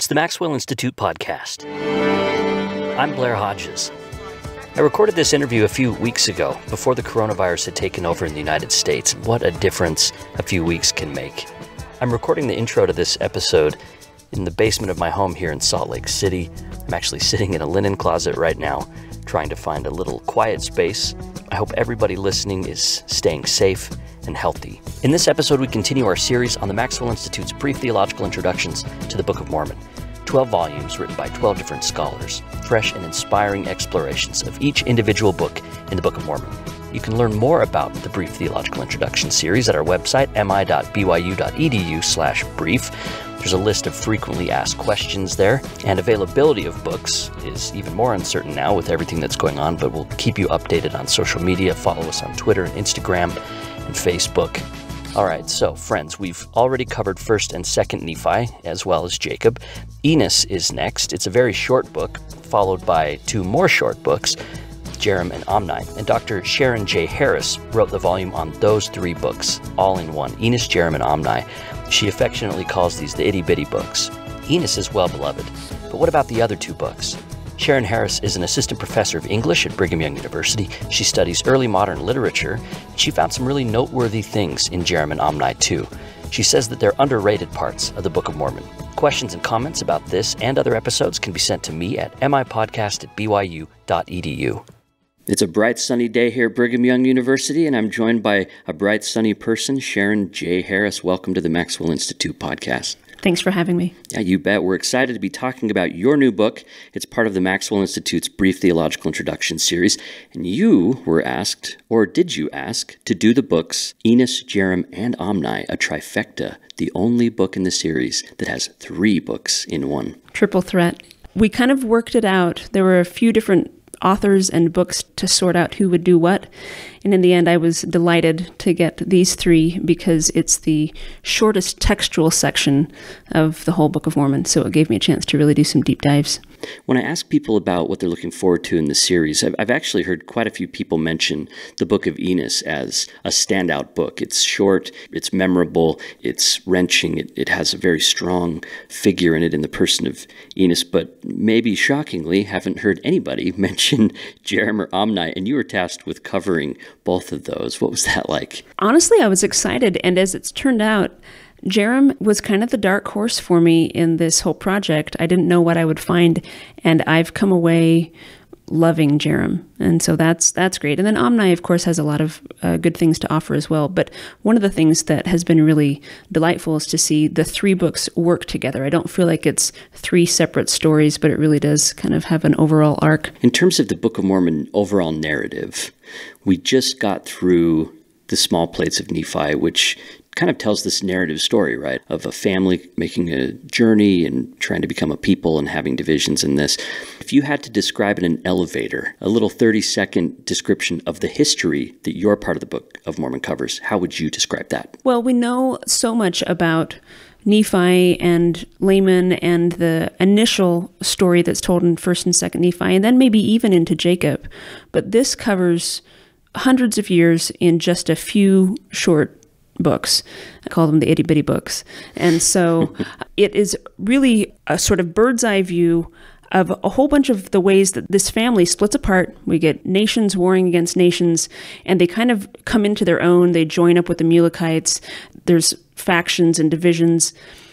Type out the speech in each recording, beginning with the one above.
It's the Maxwell Institute podcast. I'm Blair Hodges. I recorded this interview a few weeks ago before the coronavirus had taken over in the United States. What a difference a few weeks can make. I'm recording the intro to this episode in the basement of my home here in Salt Lake City. I'm actually sitting in a linen closet right now, trying to find a little quiet space. I hope everybody listening is staying safe and healthy. In this episode, we continue our series on the Maxwell Institute's brief theological introductions to the Book of Mormon, 12 volumes written by 12 different scholars, fresh and inspiring explorations of each individual book in the Book of Mormon. You can learn more about the Brief Theological Introduction series at our website, mi.byu.edu slash brief. There's a list of frequently asked questions there, and availability of books is even more uncertain now with everything that's going on, but we'll keep you updated on social media. Follow us on Twitter and Instagram and Facebook. All right, so friends, we've already covered 1st and 2nd Nephi, as well as Jacob. Enos is next. It's a very short book, followed by two more short books, Jerem and Omni. And Dr. Sharon J. Harris wrote the volume on those three books, all in one Enos, Jerem, and Omni. She affectionately calls these the itty bitty books. Enos is well beloved, but what about the other two books? Sharon Harris is an assistant professor of English at Brigham Young University. She studies early modern literature. She found some really noteworthy things in Jerem and Omni too. She says that they're underrated parts of the Book of Mormon. Questions and comments about this and other episodes can be sent to me at mipodcast at byu.edu. It's a bright sunny day here at Brigham Young University, and I'm joined by a bright sunny person, Sharon J. Harris. Welcome to the Maxwell Institute podcast. Thanks for having me. Yeah, you bet. We're excited to be talking about your new book. It's part of the Maxwell Institute's Brief Theological Introduction series. And you were asked, or did you ask, to do the books Enos, Jerem, and Omni, a trifecta, the only book in the series that has three books in one. Triple threat. We kind of worked it out. There were a few different authors and books to sort out who would do what. And in the end, I was delighted to get these three because it's the shortest textual section of the whole Book of Mormon. So it gave me a chance to really do some deep dives. When I ask people about what they're looking forward to in the series, I've, I've actually heard quite a few people mention the Book of Enos as a standout book. It's short, it's memorable, it's wrenching, it, it has a very strong figure in it in the person of Enos, but maybe shockingly, haven't heard anybody mention Jerem or Omni, and you were tasked with covering both of those. What was that like? Honestly, I was excited, and as it's turned out, Jerem was kind of the dark horse for me in this whole project. I didn't know what I would find, and I've come away loving Jerem, and so that's that's great. And then Omni, of course, has a lot of uh, good things to offer as well. But one of the things that has been really delightful is to see the three books work together. I don't feel like it's three separate stories, but it really does kind of have an overall arc. In terms of the Book of Mormon overall narrative, we just got through the small plates of Nephi, which kind of tells this narrative story, right, of a family making a journey and trying to become a people and having divisions in this. If you had to describe in an elevator a little 30 second description of the history that your part of the Book of Mormon covers, how would you describe that? Well, we know so much about. Nephi and Laman and the initial story that's told in 1st and 2nd Nephi, and then maybe even into Jacob. But this covers hundreds of years in just a few short books. I call them the itty bitty books. And so it is really a sort of bird's eye view of a whole bunch of the ways that this family splits apart. We get nations warring against nations, and they kind of come into their own. They join up with the Mulekites. There's factions and divisions.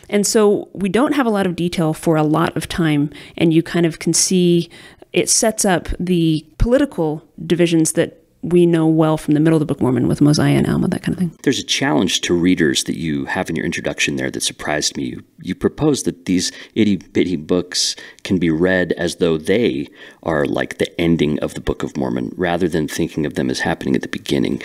And so we don't have a lot of detail for a lot of time, and you kind of can see it sets up the political divisions that we know well from the middle of the Book of Mormon with Mosiah and Alma, that kind of thing. There's a challenge to readers that you have in your introduction there that surprised me. You, you propose that these itty bitty books can be read as though they are like the ending of the Book of Mormon, rather than thinking of them as happening at the beginning.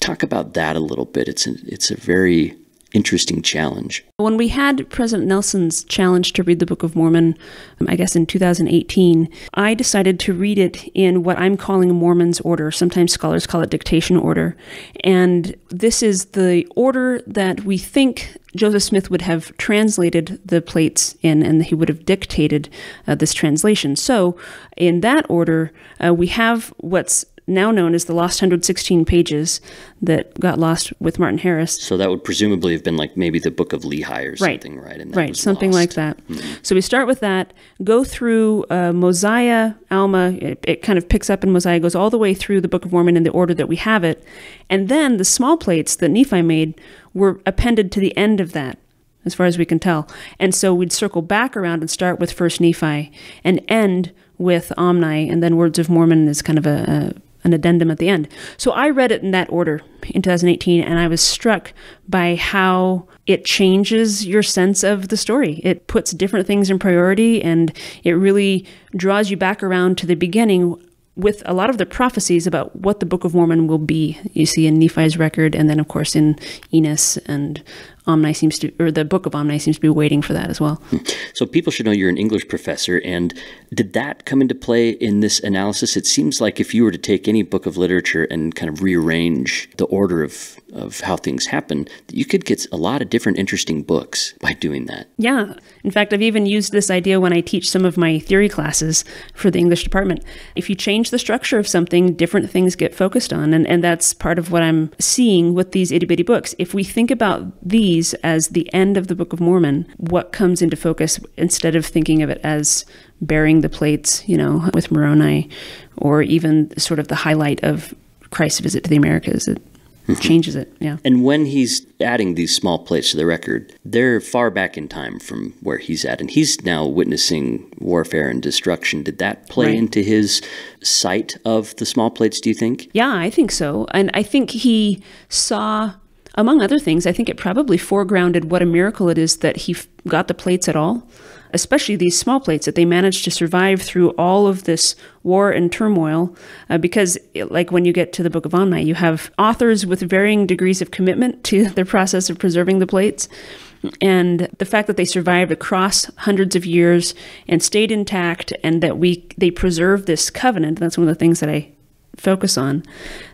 Talk about that a little bit. It's it's a very interesting challenge. When we had President Nelson's challenge to read the Book of Mormon, um, I guess in 2018, I decided to read it in what I'm calling Mormon's order. Sometimes scholars call it dictation order. And this is the order that we think Joseph Smith would have translated the plates in and he would have dictated uh, this translation. So, in that order, uh, we have what's now known as the lost 116 pages that got lost with Martin Harris. So that would presumably have been like maybe the Book of Lehi or something, right? Right, something lost. like that. Mm -hmm. So we start with that, go through uh, Mosiah, Alma. It, it kind of picks up in Mosiah, goes all the way through the Book of Mormon in the order that we have it, and then the small plates that Nephi made were appended to the end of that as far as we can tell. And so we'd circle back around and start with First Nephi and end with Omni, and then Words of Mormon is kind of a, an addendum at the end. So I read it in that order in 2018, and I was struck by how it changes your sense of the story. It puts different things in priority, and it really draws you back around to the beginning with a lot of the prophecies about what the Book of Mormon will be. You see in Nephi's record, and then, of course, in Enos and Omni seems to, or the book of Omni seems to be waiting for that as well. Hmm. So people should know you're an English professor, and did that come into play in this analysis? It seems like if you were to take any book of literature and kind of rearrange the order of of how things happen, you could get a lot of different interesting books by doing that. Yeah, in fact, I've even used this idea when I teach some of my theory classes for the English department. If you change the structure of something, different things get focused on, and and that's part of what I'm seeing with these itty bitty books. If we think about these sees as the end of the Book of Mormon, what comes into focus instead of thinking of it as bearing the plates, you know, with Moroni, or even sort of the highlight of Christ's visit to the Americas. It mm-hmm. changes it, yeah. And when he's adding these small plates to the record, they're far back in time from where he's at. And he's now witnessing warfare and destruction. Did that play right. into his sight of the small plates, do you think? Yeah, I think so. And I think he saw among other things, I think it probably foregrounded what a miracle it is that he got the plates at all, especially these small plates, that they managed to survive through all of this war and turmoil. Uh, because, it, like when you get to the Book of Omni, you have authors with varying degrees of commitment to the process of preserving the plates. And the fact that they survived across hundreds of years and stayed intact, and that we they preserve this covenant, that's one of the things that I focus on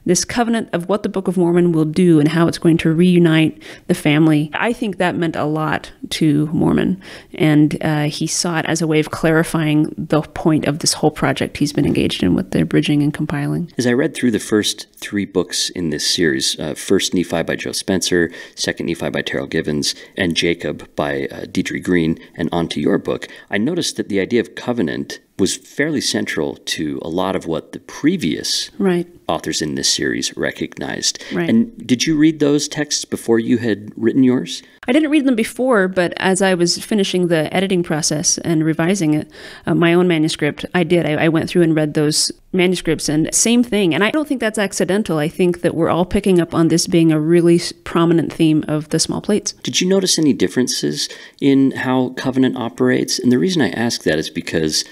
this covenant of what the Book of Mormon will do and how it's going to reunite the family. I think that meant a lot to Mormon, and uh, he saw it as a way of clarifying the point of this whole project he's been engaged in with the bridging and compiling. As I read through the first three books in this series, uh, First Nephi by Joe Spencer, Second Nephi by Terrell Givens, and Jacob by uh, Deidre Green, and onto your book, I noticed that the idea of covenant was fairly central to a lot of what the previous right authors in this series recognized. Right. And did you read those texts before you had written yours? I didn't read them before, but as I was finishing the editing process and revising it, uh, my own manuscript, I did. I, I went through and read those manuscripts and same thing. And I don't think that's accidental. I think that we're all picking up on this being a really prominent theme of the small plates. Did you notice any differences in how Covenant operates? And the reason I ask that is because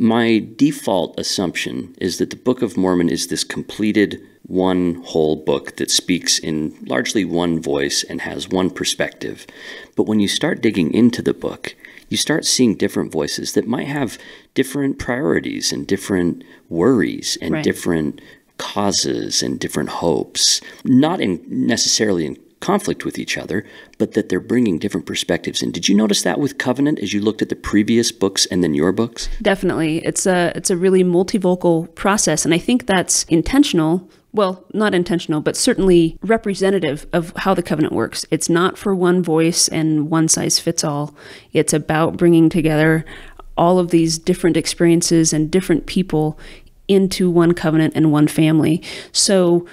my default assumption is that the Book of Mormon is this completed one whole book that speaks in largely one voice and has one perspective. But when you start digging into the book, you start seeing different voices that might have different priorities and different worries and right. different causes and different hopes, not in necessarily in conflict with each other, but that they're bringing different perspectives in. Did you notice that with Covenant as you looked at the previous books and then your books? Definitely. It's a it's a really multivocal process and I think that's intentional well, not intentional, but certainly representative of how the covenant works. It's not for one voice and one size fits all. It's about bringing together all of these different experiences and different people into one covenant and one family. So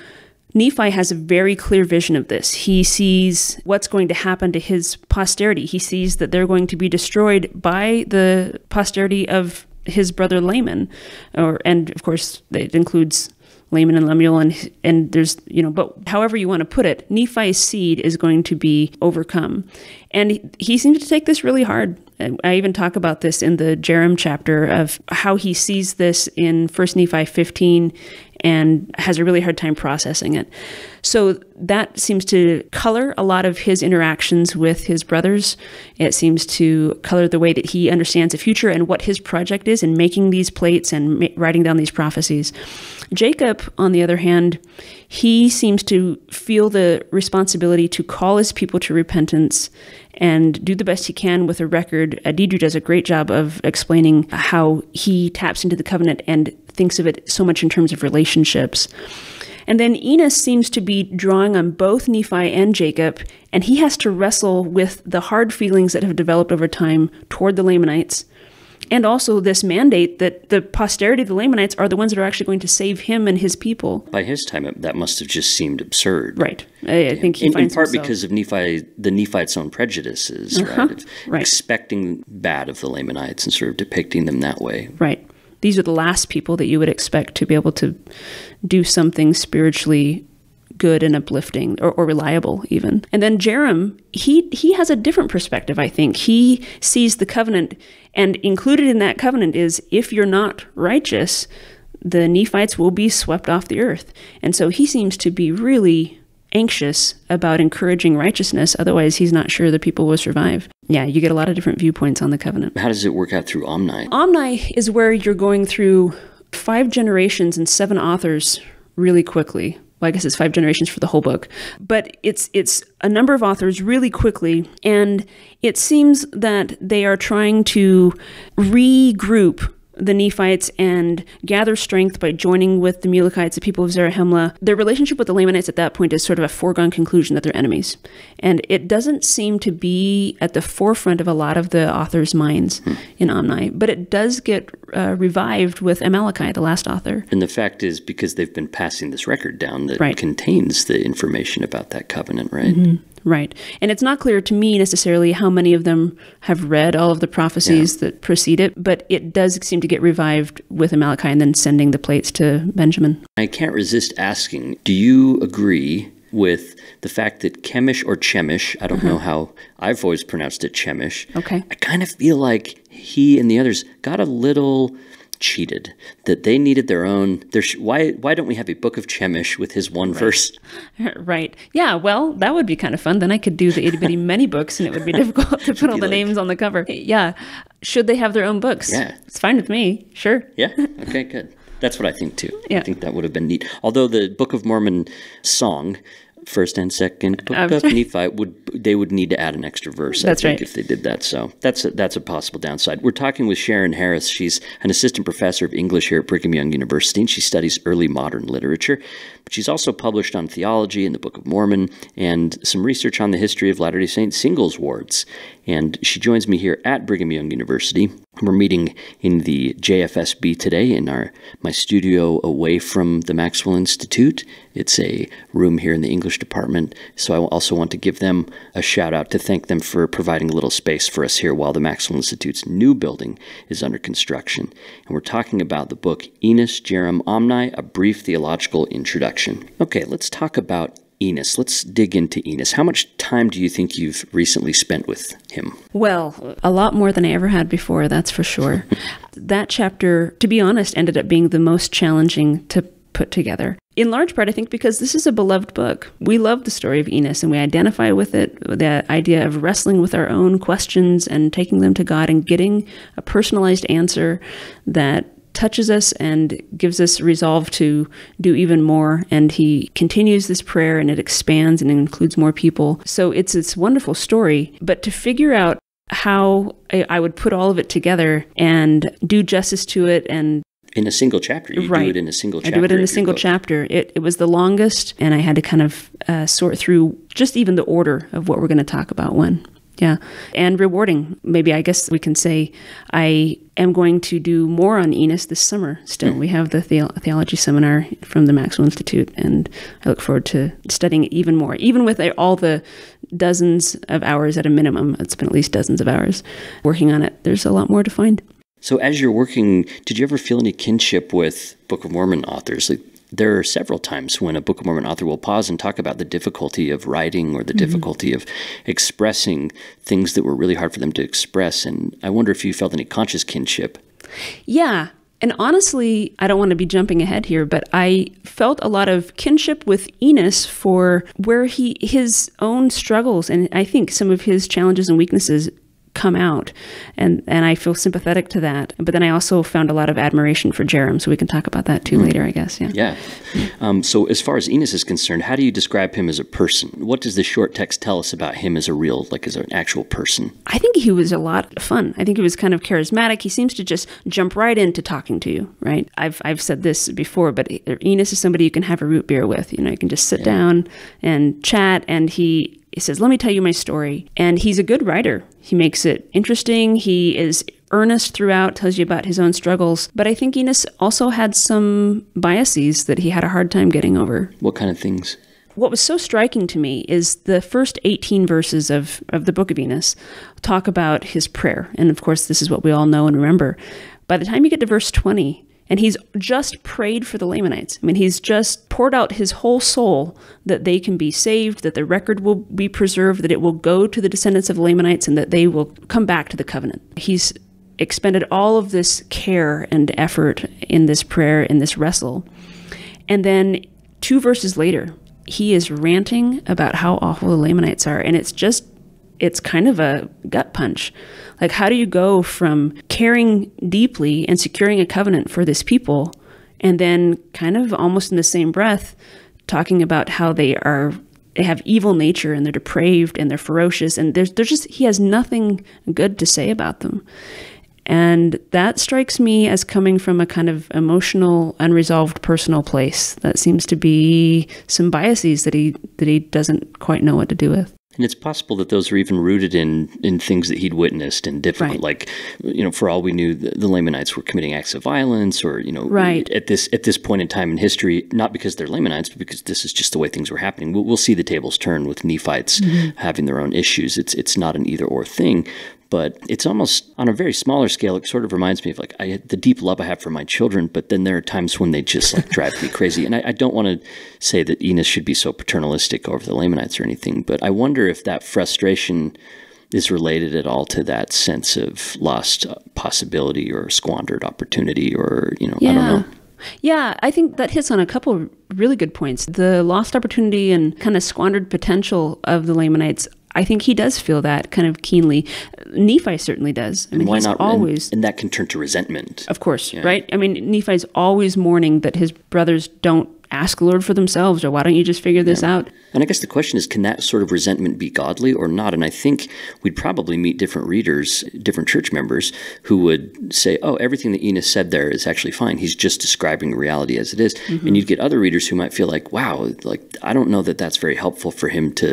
Nephi has a very clear vision of this. He sees what's going to happen to his posterity. He sees that they're going to be destroyed by the posterity of his brother Laman, or and of course it includes Laman and Lemuel, and and there's you know, but however you want to put it, Nephi's seed is going to be overcome, and he, he to take this really hard. I even talk about this in the Jerem chapter of how he sees this in 1 Nephi 15 and has a really hard time processing it. So that seems to color a lot of his interactions with his brothers. It seems to color the way that he understands the future and what his project is in making these plates and writing down these prophecies. Jacob, on the other hand, he seems to feel the responsibility to call his people to repentance and do the best he can with a record. Adidu does a great job of explaining how he taps into the covenant and thinks of it so much in terms of relationships. And then Enos seems to be drawing on both Nephi and Jacob, and he has to wrestle with the hard feelings that have developed over time toward the Lamanites and also this mandate that the posterity of the Lamanites are the ones that are actually going to save him and his people. By his time, that must have just seemed absurd. Right. I, I think he in, finds in part himself. because of Nephi, the Nephites' own prejudices, uh -huh. right? Of right? Expecting bad of the Lamanites and sort of depicting them that way. Right. These are the last people that you would expect to be able to do something spiritually good and uplifting or, or reliable even and then jerem he he has a different perspective i think he sees the covenant and included in that covenant is if you're not righteous the nephites will be swept off the earth and so he seems to be really anxious about encouraging righteousness otherwise he's not sure the people will survive yeah you get a lot of different viewpoints on the covenant how does it work out through omni omni is where you're going through five generations and seven authors really quickly well, I guess it's five generations for the whole book, but it's it's a number of authors really quickly, and it seems that they are trying to regroup the Nephites and gather strength by joining with the Mulekites, the people of Zarahemla. Their relationship with the Lamanites at that point is sort of a foregone conclusion that they're enemies. And it doesn't seem to be at the forefront of a lot of the authors' minds hmm. in Omni, but it does get uh, revived with Amalekite, the last author. And the fact is, because they've been passing this record down that right. contains the information about that covenant, right? Mm -hmm. Right. And it's not clear to me necessarily how many of them have read all of the prophecies yeah. that precede it, but it does seem to get revived with Amalekai and then sending the plates to Benjamin. I can't resist asking do you agree with the fact that Chemish or Chemish, I don't uh -huh. know how I've always pronounced it Chemish. Okay. I kind of feel like he and the others got a little cheated that they needed their own there's why why don't we have a book of chemish with his one right. verse right yeah well that would be kind of fun then i could do the itty bitty many books and it would be difficult to put all the like, names on the cover yeah should they have their own books yeah it's fine with me sure yeah okay good that's what i think too yeah. i think that would have been neat although the book of mormon song first and second Nephi would they would need to add an extra verse. That's I think, right. If they did that, so that's a, that's a possible downside. We're talking with Sharon Harris. She's an assistant professor of English here at Brigham Young University, and she studies early modern literature. But she's also published on theology in the Book of Mormon, and some research on the history of Latter Day Saint singles wards. And she joins me here at Brigham Young University we're meeting in the JFSB today in our my studio away from the Maxwell Institute. It's a room here in the English department, so I also want to give them a shout out to thank them for providing a little space for us here while the Maxwell Institute's new building is under construction. And we're talking about the book Enos Jerem Omni: A Brief Theological Introduction. Okay, let's talk about Enos. Let's dig into Enos. How much time do you think you've recently spent with him? Well, a lot more than I ever had before, that's for sure. that chapter, to be honest, ended up being the most challenging to put together. In large part, I think because this is a beloved book. We love the story of Enos and we identify with it, the idea of wrestling with our own questions and taking them to God and getting a personalized answer that touches us and gives us resolve to do even more. And he continues this prayer and it expands and includes more people. So it's this wonderful story. But to figure out how I, I would put all of it together and do justice to it and in a single chapter. You right. do it in a single chapter. I do it in a single book. chapter. It, it was the longest, and I had to kind of uh, sort through just even the order of what we're going to talk about when. Yeah. And rewarding. Maybe I guess we can say I am going to do more on Enos this summer still. Mm. We have the, the theology seminar from the Maxwell Institute, and I look forward to studying it even more. Even with all the dozens of hours at a minimum, it's been at least dozens of hours working on it, there's a lot more to find. So, as you're working, did you ever feel any kinship with Book of Mormon authors? Like, there are several times when a Book of Mormon author will pause and talk about the difficulty of writing or the mm -hmm. difficulty of expressing things that were really hard for them to express. And I wonder if you felt any conscious kinship. Yeah. And honestly, I don't want to be jumping ahead here, but I felt a lot of kinship with Enos for where he his own struggles and I think some of his challenges and weaknesses come out and and i feel sympathetic to that but then i also found a lot of admiration for jerem so we can talk about that too mm-hmm. later i guess yeah yeah um, so as far as enos is concerned how do you describe him as a person what does the short text tell us about him as a real like as an actual person i think he was a lot of fun i think he was kind of charismatic he seems to just jump right into talking to you right i've i've said this before but enos is somebody you can have a root beer with you know you can just sit yeah. down and chat and he he says, Let me tell you my story. And he's a good writer. He makes it interesting. He is earnest throughout, tells you about his own struggles. But I think Enos also had some biases that he had a hard time getting over. What kind of things? What was so striking to me is the first 18 verses of, of the Book of Enos talk about his prayer. And of course, this is what we all know and remember. By the time you get to verse 20, and he's just prayed for the Lamanites. I mean, he's just poured out his whole soul that they can be saved, that the record will be preserved, that it will go to the descendants of Lamanites, and that they will come back to the covenant. He's expended all of this care and effort in this prayer, in this wrestle. And then two verses later, he is ranting about how awful the Lamanites are. And it's just, it's kind of a gut punch like, how do you go from caring deeply and securing a covenant for this people, and then kind of almost in the same breath, talking about how they are they have evil nature and they're depraved and they're ferocious and there's there's just he has nothing good to say about them. And that strikes me as coming from a kind of emotional, unresolved personal place. That seems to be some biases that he that he doesn't quite know what to do with. And it's possible that those are even rooted in in things that he'd witnessed and different, right. like you know, for all we knew, the, the, Lamanites were committing acts of violence, or you know, right. at this at this point in time in history, not because they're Lamanites, but because this is just the way things were happening. We'll, we'll see the tables turn with Nephites mm -hmm. having their own issues. It's it's not an either or thing, but it's almost on a very smaller scale. It sort of reminds me of like I, the deep love I have for my children, but then there are times when they just like drive me crazy. And I, I don't want to say that Enos should be so paternalistic over the Lamanites or anything, but I wonder if that frustration is related at all to that sense of lost uh, possibility or squandered opportunity or you know yeah. I don't know. Yeah, I think that hits on a couple really good points. The lost opportunity and kind of squandered potential of the Lamanites I think he does feel that kind of keenly. Nephi certainly does. I mean, why not always? And, and, that can turn to resentment. Of course, yeah. right? I mean, Nephi's always mourning that his brothers don't ask the Lord for themselves, or why don't you just figure this yeah. out? And I guess the question is, can that sort of resentment be godly or not? And I think we'd probably meet different readers, different church members, who would say, oh, everything that Enos said there is actually fine. He's just describing reality as it is. Mm -hmm. And you'd get other readers who might feel like, wow, like I don't know that that's very helpful for him to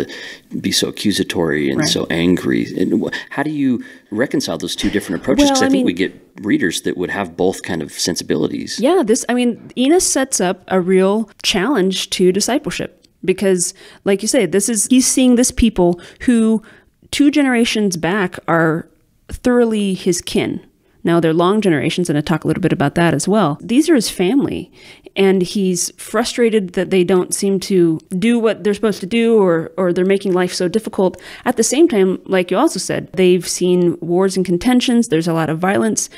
be so accusatory and right. so angry. And how do you reconcile those two different approaches? Well, I, I, think mean, we get readers that would have both kind of sensibilities. Yeah, this, I mean, Enos sets up a real challenge to discipleship because, like you say, this is, he's seeing this people who two generations back are thoroughly his kin now they're long generations, and I talk a little bit about that as well. These are his family, and he's frustrated that they don't seem to do what they're supposed to do, or or they're making life so difficult. At the same time, like you also said, they've seen wars and contentions. There's a lot of violence.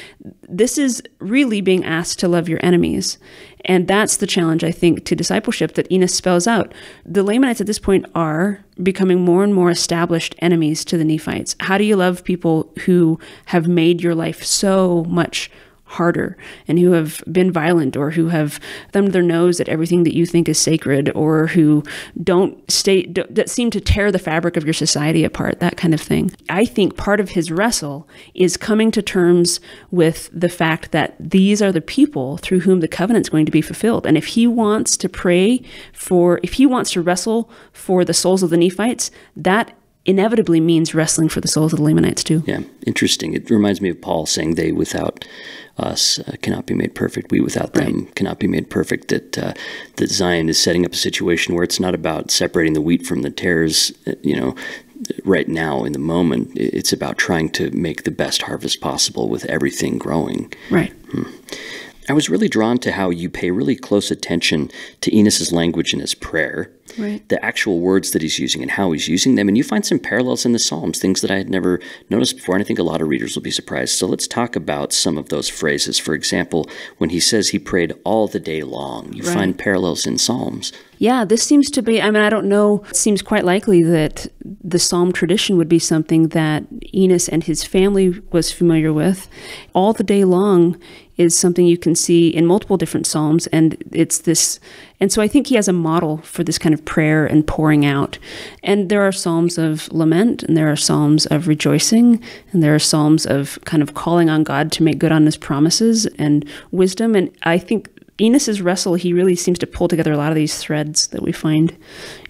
This is really being asked to love your enemies, and that's the challenge, I think, to discipleship that Enos spells out. The Lamanites at this point are becoming more and more established enemies to the Nephites. How do you love people who have made your life so much harder and who have been violent or who have thumbed their nose at everything that you think is sacred or who don't stay that seem to tear the fabric of your society apart that kind of thing i think part of his wrestle is coming to terms with the fact that these are the people through whom the covenant's going to be fulfilled and if he wants to pray for if he wants to wrestle for the souls of the nephites that inevitably means wrestling for the souls of the Lamanites too. Yeah, interesting. It reminds me of Paul saying, "They without us uh, cannot be made perfect. We without right. them cannot be made perfect." That uh, that Zion is setting up a situation where it's not about separating the wheat from the tares. Uh, you know, right now in the moment, it's about trying to make the best harvest possible with everything growing. Right. Hmm. I was really drawn to how you pay really close attention to Enos's language in his prayer, right. the actual words that he's using and how he's using them. And you find some parallels in the Psalms, things that I had never noticed before. And I think a lot of readers will be surprised. So let's talk about some of those phrases. For example, when he says he prayed all the day long, you right. find parallels in Psalms. Yeah, this seems to be, I mean, I don't know, it seems quite likely that the Psalm tradition would be something that Enos and his family was familiar with. All the day long, is something you can see in multiple different psalms and it's this and so i think he has a model for this kind of prayer and pouring out and there are psalms of lament and there are psalms of rejoicing and there are psalms of kind of calling on god to make good on his promises and wisdom and i think enos's wrestle he really seems to pull together a lot of these threads that we find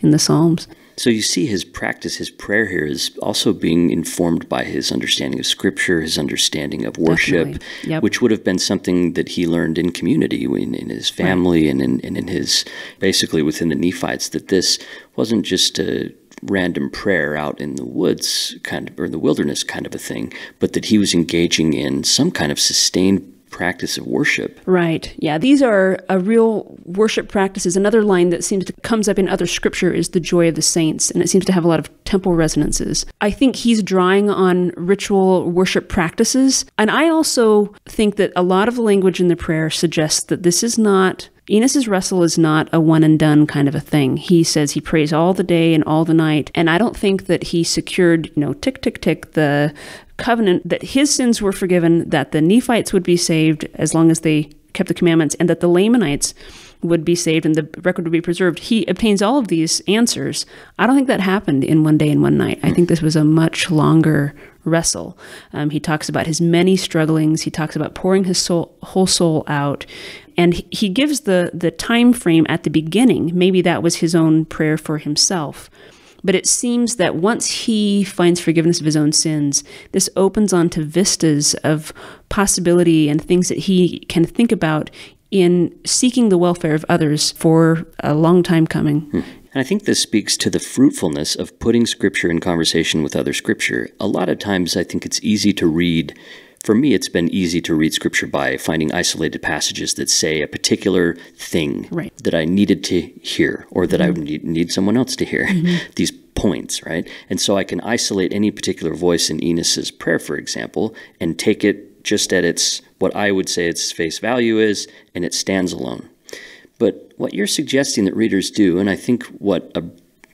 in the psalms so you see his practice, his prayer here is also being informed by his understanding of scripture, his understanding of worship, yep. which would have been something that he learned in community, in, in his family, right. and, in, and in his basically within the Nephites, that this wasn't just a random prayer out in the woods kind of or the wilderness kind of a thing but that he was engaging in some kind of sustained practice of worship. Right. Yeah. These are a real worship practices. Another line that seems to comes up in other scripture is the joy of the saints, and it seems to have a lot of temple resonances. I think he's drawing on ritual worship practices, and I also think that a lot of the language in the prayer suggests that this is not Enos's wrestle is not a one and done kind of a thing. He says he prays all the day and all the night, and I don't think that he secured, you know, tick tick tick the covenant that his sins were forgiven, that the Nephites would be saved as long as they kept the commandments, and that the Lamanites would be saved and the record would be preserved. He obtains all of these answers. I don't think that happened in one day and one night. I think this was a much longer wrestle. Um, he talks about his many strugglings. He talks about pouring his soul, whole soul out, and he, he gives the the time frame at the beginning. Maybe that was his own prayer for himself. But it seems that once he finds forgiveness of his own sins, this opens onto vistas of possibility and things that he can think about in seeking the welfare of others for a long time coming. Hmm. And I think this speaks to the fruitfulness of putting scripture in conversation with other scripture. A lot of times I think it's easy to read for me, it's been easy to read scripture by finding isolated passages that say a particular thing right. that I needed to hear or that mm -hmm. I mm-hmm. need, need, someone else to hear. Mm -hmm. These points, right? And so I can isolate any particular voice in Enos's prayer, for example, and take it just at its what I would say its face value is, and it stands alone. But what you're suggesting that readers do, and I think what a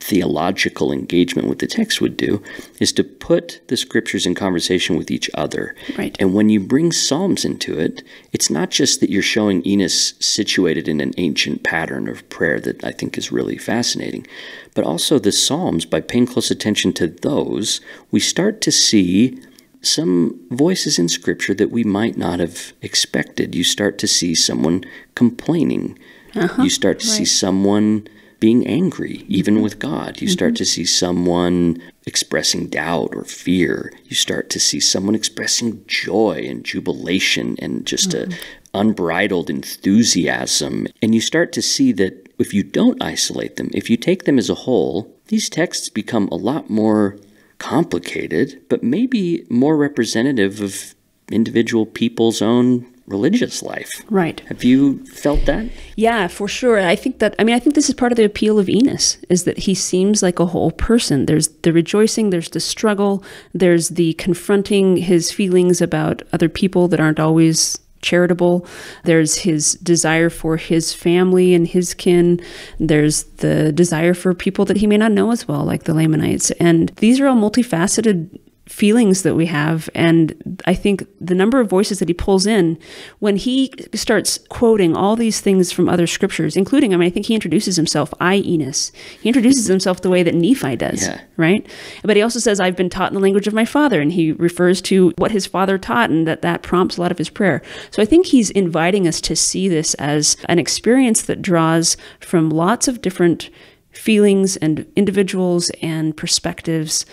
theological engagement with the text would do is to put the scriptures in conversation with each other. Right. And when you bring Psalms into it, it's not just that you're showing Enos situated in an ancient pattern of prayer that I think is really fascinating, but also the Psalms, by paying close attention to those, we start to see some voices in Scripture that we might not have expected. You start to see someone complaining. Uh -huh. you start to right. see someone being angry, even mm-hmm. with God. You start mm -hmm. to mm-hmm. see someone expressing doubt or fear. You start to see someone expressing joy and jubilation and just mm -hmm. a mm-hmm. unbridled enthusiasm. And you start to see that if you don't isolate them, if you take them as a whole, these texts become a lot more complicated, but maybe more representative of individual people's own religious life. Right. Have you felt that? Yeah, for sure. I think that I mean I think this is part of the appeal of Enos is that he seems like a whole person. There's the rejoicing, there's the struggle, there's the confronting his feelings about other people that aren't always charitable. There's his desire for his family and his kin. There's the desire for people that he may not know as well, like the Lamanites. And these are all multifaceted feelings that we have. And I think the number of voices that he pulls in when he starts quoting all these things from other scriptures, including, I mean, I think he introduces himself, I, Enos. He introduces himself the way that Nephi does, yeah. right? But he also says, I've been taught in the language of my father. And he refers to what his father taught and that that prompts a lot of his prayer. So I think he's inviting us to see this as an experience that draws from lots of different feelings and individuals and perspectives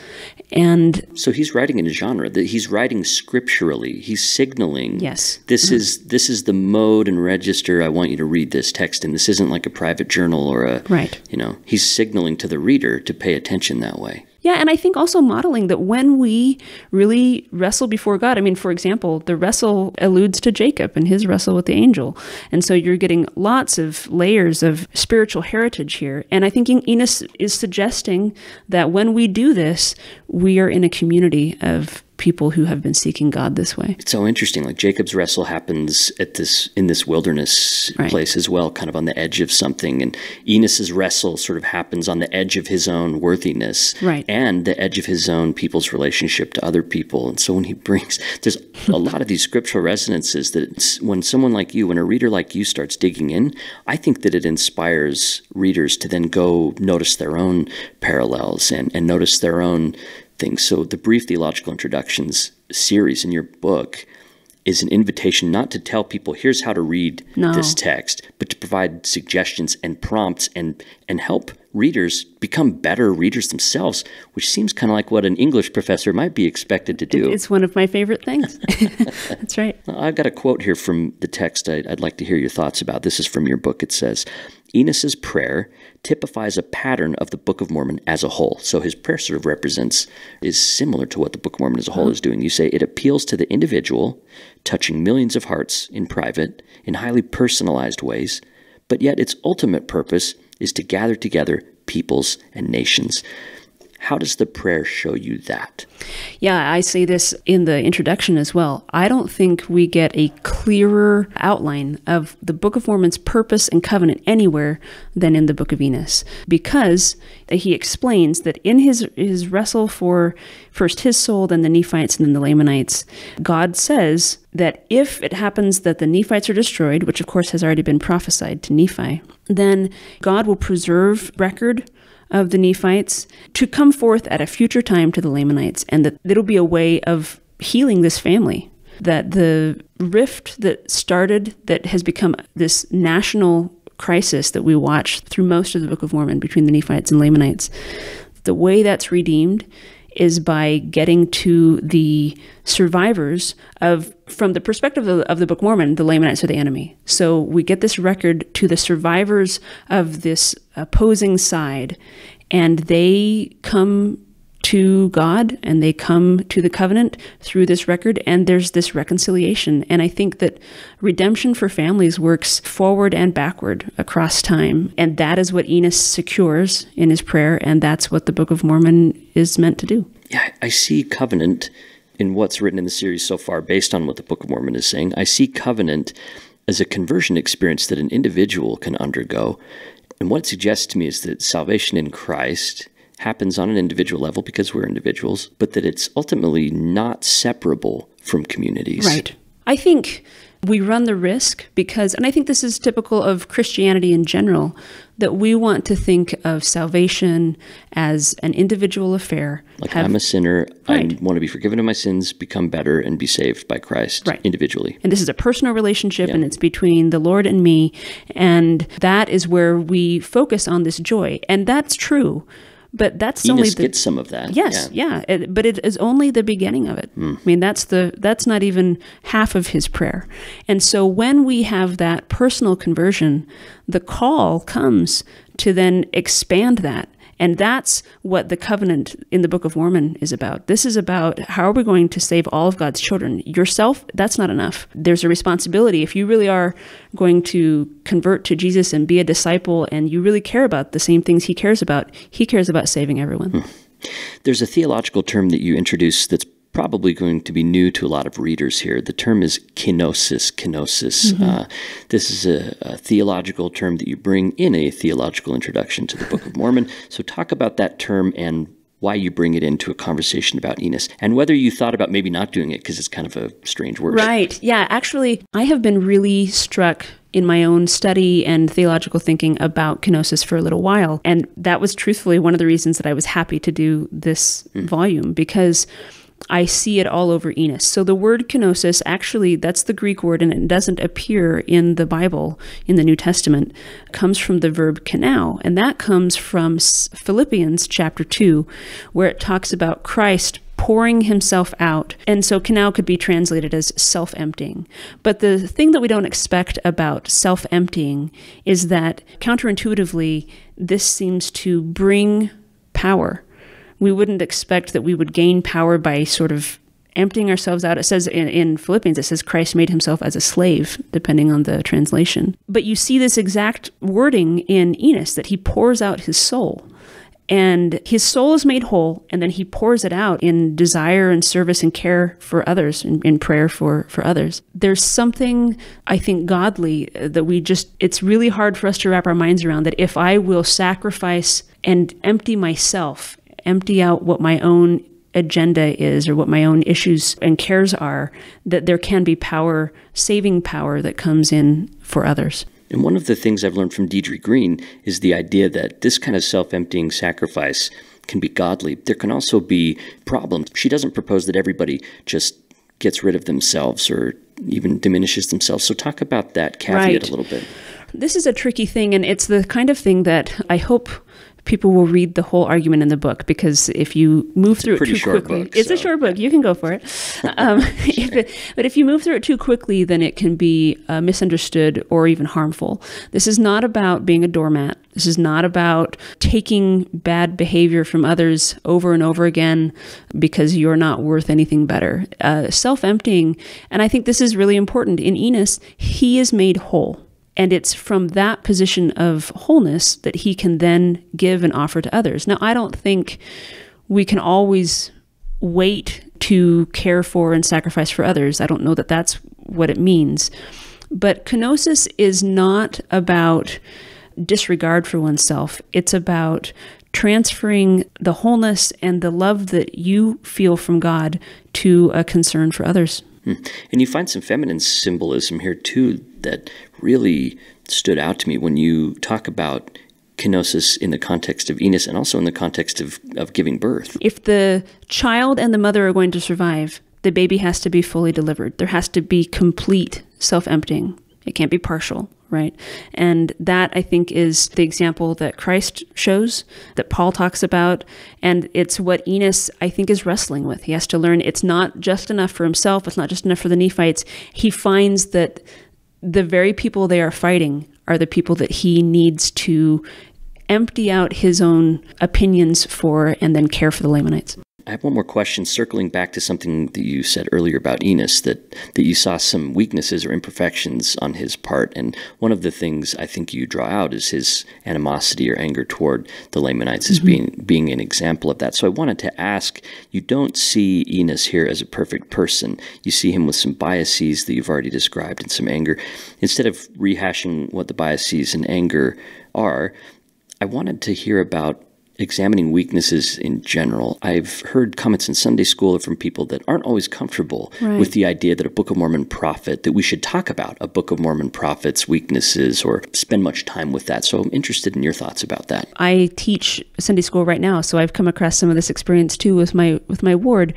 and so he's writing in a genre that he's writing scripturally. He's signaling yes. this mm -hmm. is this is the mode and register I want you to read this text and this isn't like a private journal or a right. you know, he's signaling to the reader to pay attention that way. Yeah, and I think also modeling that when we really wrestle before God, I mean, for example, the wrestle alludes to Jacob and his wrestle with the angel. And so you're getting lots of layers of spiritual heritage here. And I think Enos is suggesting that when we do this, we are in a community of people who have been seeking God this way. It's so interesting. Like Jacob's wrestle happens at this in this wilderness right. place as well, kind of on the edge of something. And Enos's wrestle sort of happens on the edge of his own worthiness, right. and the edge of his own people's relationship to other people. And so when he brings, there's a lot of these scriptural resonances that when someone like you, when a reader like you starts digging in, I think that it inspires readers to then go notice their own parallels and and notice their own things. So the Brief Theological Introductions series in your book is an invitation not to tell people here's how to read no. this text, but to provide suggestions and prompts and and help readers become better readers themselves, which seems kind of like what an English professor might be expected to do. It's one of my favorite things. That's right. I've got a quote here from the text I'd, I'd like to hear your thoughts about. This is from your book. It says, Enos's prayer typifies a pattern of the Book of Mormon as a whole. So his prayer sort of represents is similar to what the Book of Mormon as a whole uh-huh. is doing. You say it appeals to the individual, touching millions of hearts in private in highly personalized ways, but yet its ultimate purpose is to gather together peoples and nations. How does the prayer show you that? Yeah, I say this in the introduction as well. I don't think we get a clearer outline of the Book of Mormon's purpose and covenant anywhere than in the Book of Enos, because he explains that in his his wrestle for first his soul, then the Nephites, and then the Lamanites, God says that if it happens that the Nephites are destroyed, which of course has already been prophesied to Nephi, then God will preserve record of the Nephites to come forth at a future time to the Lamanites, and that it'll be a way of healing this family. That the rift that started, that has become this national crisis that we watch through most of the Book of Mormon between the Nephites and Lamanites, the way that's redeemed is by getting to the survivors of from the perspective of the, of the Book Mormon, the Lamanites are the enemy. So we get this record to the survivors of this opposing side, and they come to God and they come to the covenant through this record, and there's this reconciliation. And I think that redemption for families works forward and backward across time. And that is what Enos secures in his prayer, and that's what the Book of Mormon is meant to do. Yeah, I see covenant in what's written in the series so far based on what the Book of Mormon is saying. I see covenant as a conversion experience that an individual can undergo. And what it suggests to me is that salvation in Christ happens on an individual level because we're individuals, but that it's ultimately not separable from communities. Right. I think we run the risk because, and I think this is typical of Christianity in general, that we want to think of salvation as an individual affair. Like have, I'm a sinner, right. I want to be forgiven of my sins, become better, and be saved by Christ right. individually. And this is a personal relationship, yeah. and it's between the Lord and me, and that is where we focus on this joy, and that's true but that's only the, gets some of that. Yes, yeah, yeah it, but it is only the beginning of it. Mm. I mean, that's the that's not even half of his prayer. And so when we have that personal conversion, the call comes to then expand that and that's what the covenant in the Book of Mormon is about. This is about how are we going to save all of God's children? Yourself, that's not enough. There's a responsibility. If you really are going to convert to Jesus and be a disciple and you really care about the same things he cares about, he cares about saving everyone. Hmm. There's a theological term that you introduce that's probably going to be new to a lot of readers here. The term is kenosis. Kenosis. Mm-hmm. Uh, this is a, a, theological term that you bring in a theological introduction to the Book of Mormon. So, talk about that term and why you bring it into a conversation about Enos and whether you thought about maybe not doing it because it's kind of a strange word. Right. Yeah. Actually, I have been really struck in my own study and theological thinking about kenosis for a little while. And that was truthfully one of the reasons that I was happy to do this mm. volume because I see it all over Enos. So the word kenosis, actually, that's the Greek word, and it doesn't appear in the Bible, in the New Testament, comes from the verb canal. And that comes from Philippians chapter 2, where it talks about Christ pouring himself out. And so canal could be translated as self emptying. But the thing that we don't expect about self emptying is that counterintuitively, this seems to bring power we wouldn't expect that we would gain power by sort of emptying ourselves out. It says in, in, Philippians, it says Christ made himself as a slave, depending on the translation. But you see this exact wording in Enos that he pours out his soul. And his soul is made whole, and then he pours it out in desire and service and care for others, in, in prayer for, for others. There's something, I think, godly uh, that we just, it's really hard for us to wrap our minds around that if I will sacrifice and empty myself empty out what my own agenda is or what my own issues and cares are, that there can be power, saving power that comes in for others. And one of the things I've learned from Deidre Green is the idea that this kind of self emptying sacrifice can be godly. There can also be problems. She doesn't propose that everybody just gets rid of themselves or even diminishes themselves. So, talk about that caveat right. a little bit. This is a tricky thing, and it's the kind of thing that I hope people will read the whole argument in the book because if you move it's through it too quickly, book, it's so. a short book. You can go for it. Um, sure. if it. But if you move through it too quickly, then it can be uh, misunderstood or even harmful. This is not about being a doormat. This is not about taking bad behavior from others over and over again because you're not worth anything better. Uh, Self emptying, and I think this is really important. In Enos, he is made whole. And it's from that position of wholeness that he can then give and offer to others. Now, I don't think we can always wait to care for and sacrifice for others. I don't know that that's what it means. But kenosis is not about disregard for oneself, it's about transferring the wholeness and the love that you feel from God to a concern for others. Hmm. And you find some feminine symbolism here too that really stood out to me when you talk about kenosis in the context of Enos and also in the context of, of giving birth. If the child and the mother are going to survive, the baby has to be fully delivered. There has to be complete self emptying, it can't be partial. Right. And that I think is the example that Christ shows, that Paul talks about. And it's what Enos, I think, is wrestling with. He has to learn it's not just enough for himself, it's not just enough for the Nephites. He finds that the very people they are fighting are the people that he needs to empty out his own opinions for and then care for the Lamanites. I have one more question, circling back to something that you said earlier about Enos, that, that you saw some weaknesses or imperfections on his part. And one of the things I think you draw out is his animosity or anger toward the Lamanites as mm -hmm. being, being an example of that. So I wanted to ask you don't see Enos here as a perfect person. You see him with some biases that you've already described and some anger. Instead of rehashing what the biases and anger are, I wanted to hear about examining weaknesses in general, I've heard comments in Sunday school from people that aren't always comfortable right. with the idea that a Book of Mormon prophet, that we should talk about a Book of Mormon prophet's weaknesses or spend much time with that. So I'm interested in your thoughts about that. I teach Sunday school right now, so I've come across some of this experience too with my with my ward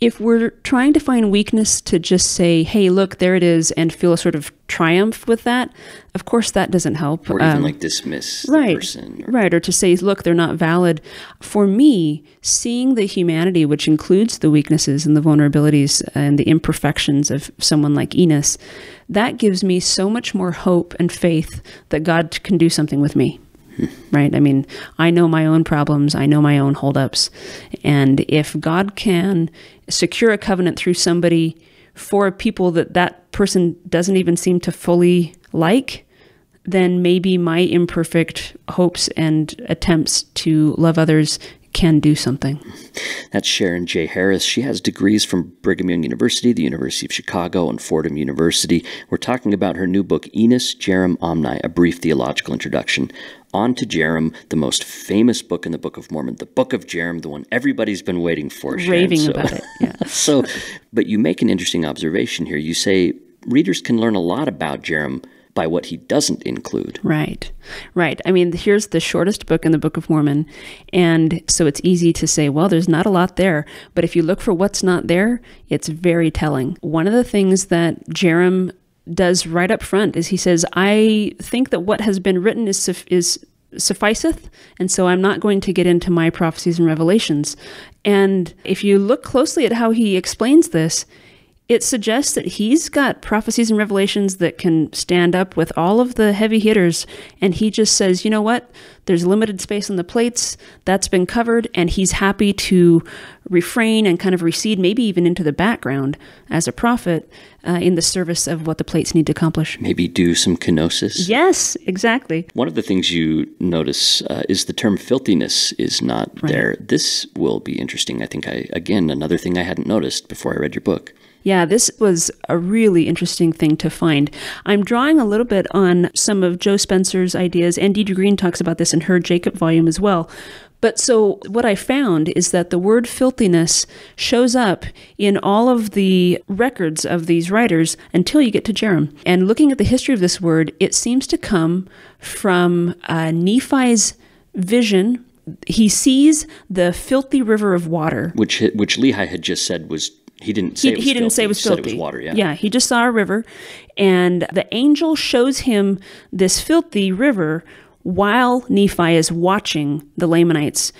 if we're trying to find weakness to just say, hey, look, there it is, and feel a sort of triumph with that, of course that doesn't help. Or even um, like dismiss right, person. Or- right, or to say, look, they're not valid. For me, seeing the humanity, which includes the weaknesses and the vulnerabilities and the imperfections of someone like Enos, that gives me so much more hope and faith that God can do something with me right? I mean, I know my own problems, I know my own holdups. And if God can secure a covenant through somebody for people that that person doesn't even seem to fully like, then maybe my imperfect hopes and attempts to love others can do something. That's Sharon J. Harris. She has degrees from Brigham Young University, the University of Chicago, and Fordham University. We're talking about her new book, Enos Jerem Omni, A Brief Theological Introduction on to Jerem, the most famous book in the Book of Mormon, the Book of Jerem, the one everybody's been waiting for. Raving so. about it, yeah. so, but you make an interesting observation here. You say readers can learn a lot about Jerem by what he doesn't include. Right, right. I mean, here's the shortest book in the Book of Mormon, and so it's easy to say, well, there's not a lot there. But if you look for what's not there, it's very telling. One of the things that Jerem does right up front is he says, I think that what has been written is, is sufficeth, and so I'm not going to get into my prophecies and revelations. And if you look closely at how he explains this, it suggests that he's got prophecies and revelations that can stand up with all of the heavy hitters. And he just says, you know what? There's limited space on the plates. That's been covered. And he's happy to refrain and kind of recede, maybe even into the background as a prophet uh, in the service of what the plates need to accomplish. Maybe do some kenosis. Yes, exactly. One of the things you notice uh, is the term filthiness is not right. there. This will be interesting. I think I, again, another thing I hadn't noticed before I read your book. Yeah, this was a really interesting thing to find. I'm drawing a little bit on some of Joe Spencer's ideas, and Deidre Green talks about this in her Jacob volume as well. But so what I found is that the word filthiness shows up in all of the records of these writers until you get to Jerem. And looking at the history of this word, it seems to come from uh, Nephi's vision. He sees the filthy river of water, which which Lehi had just said was he didn't say he, he didn't say it was filthy. It was water, yeah. Yeah, he just saw a river, and the angel shows him this filthy river while Nephi is watching the Lamanites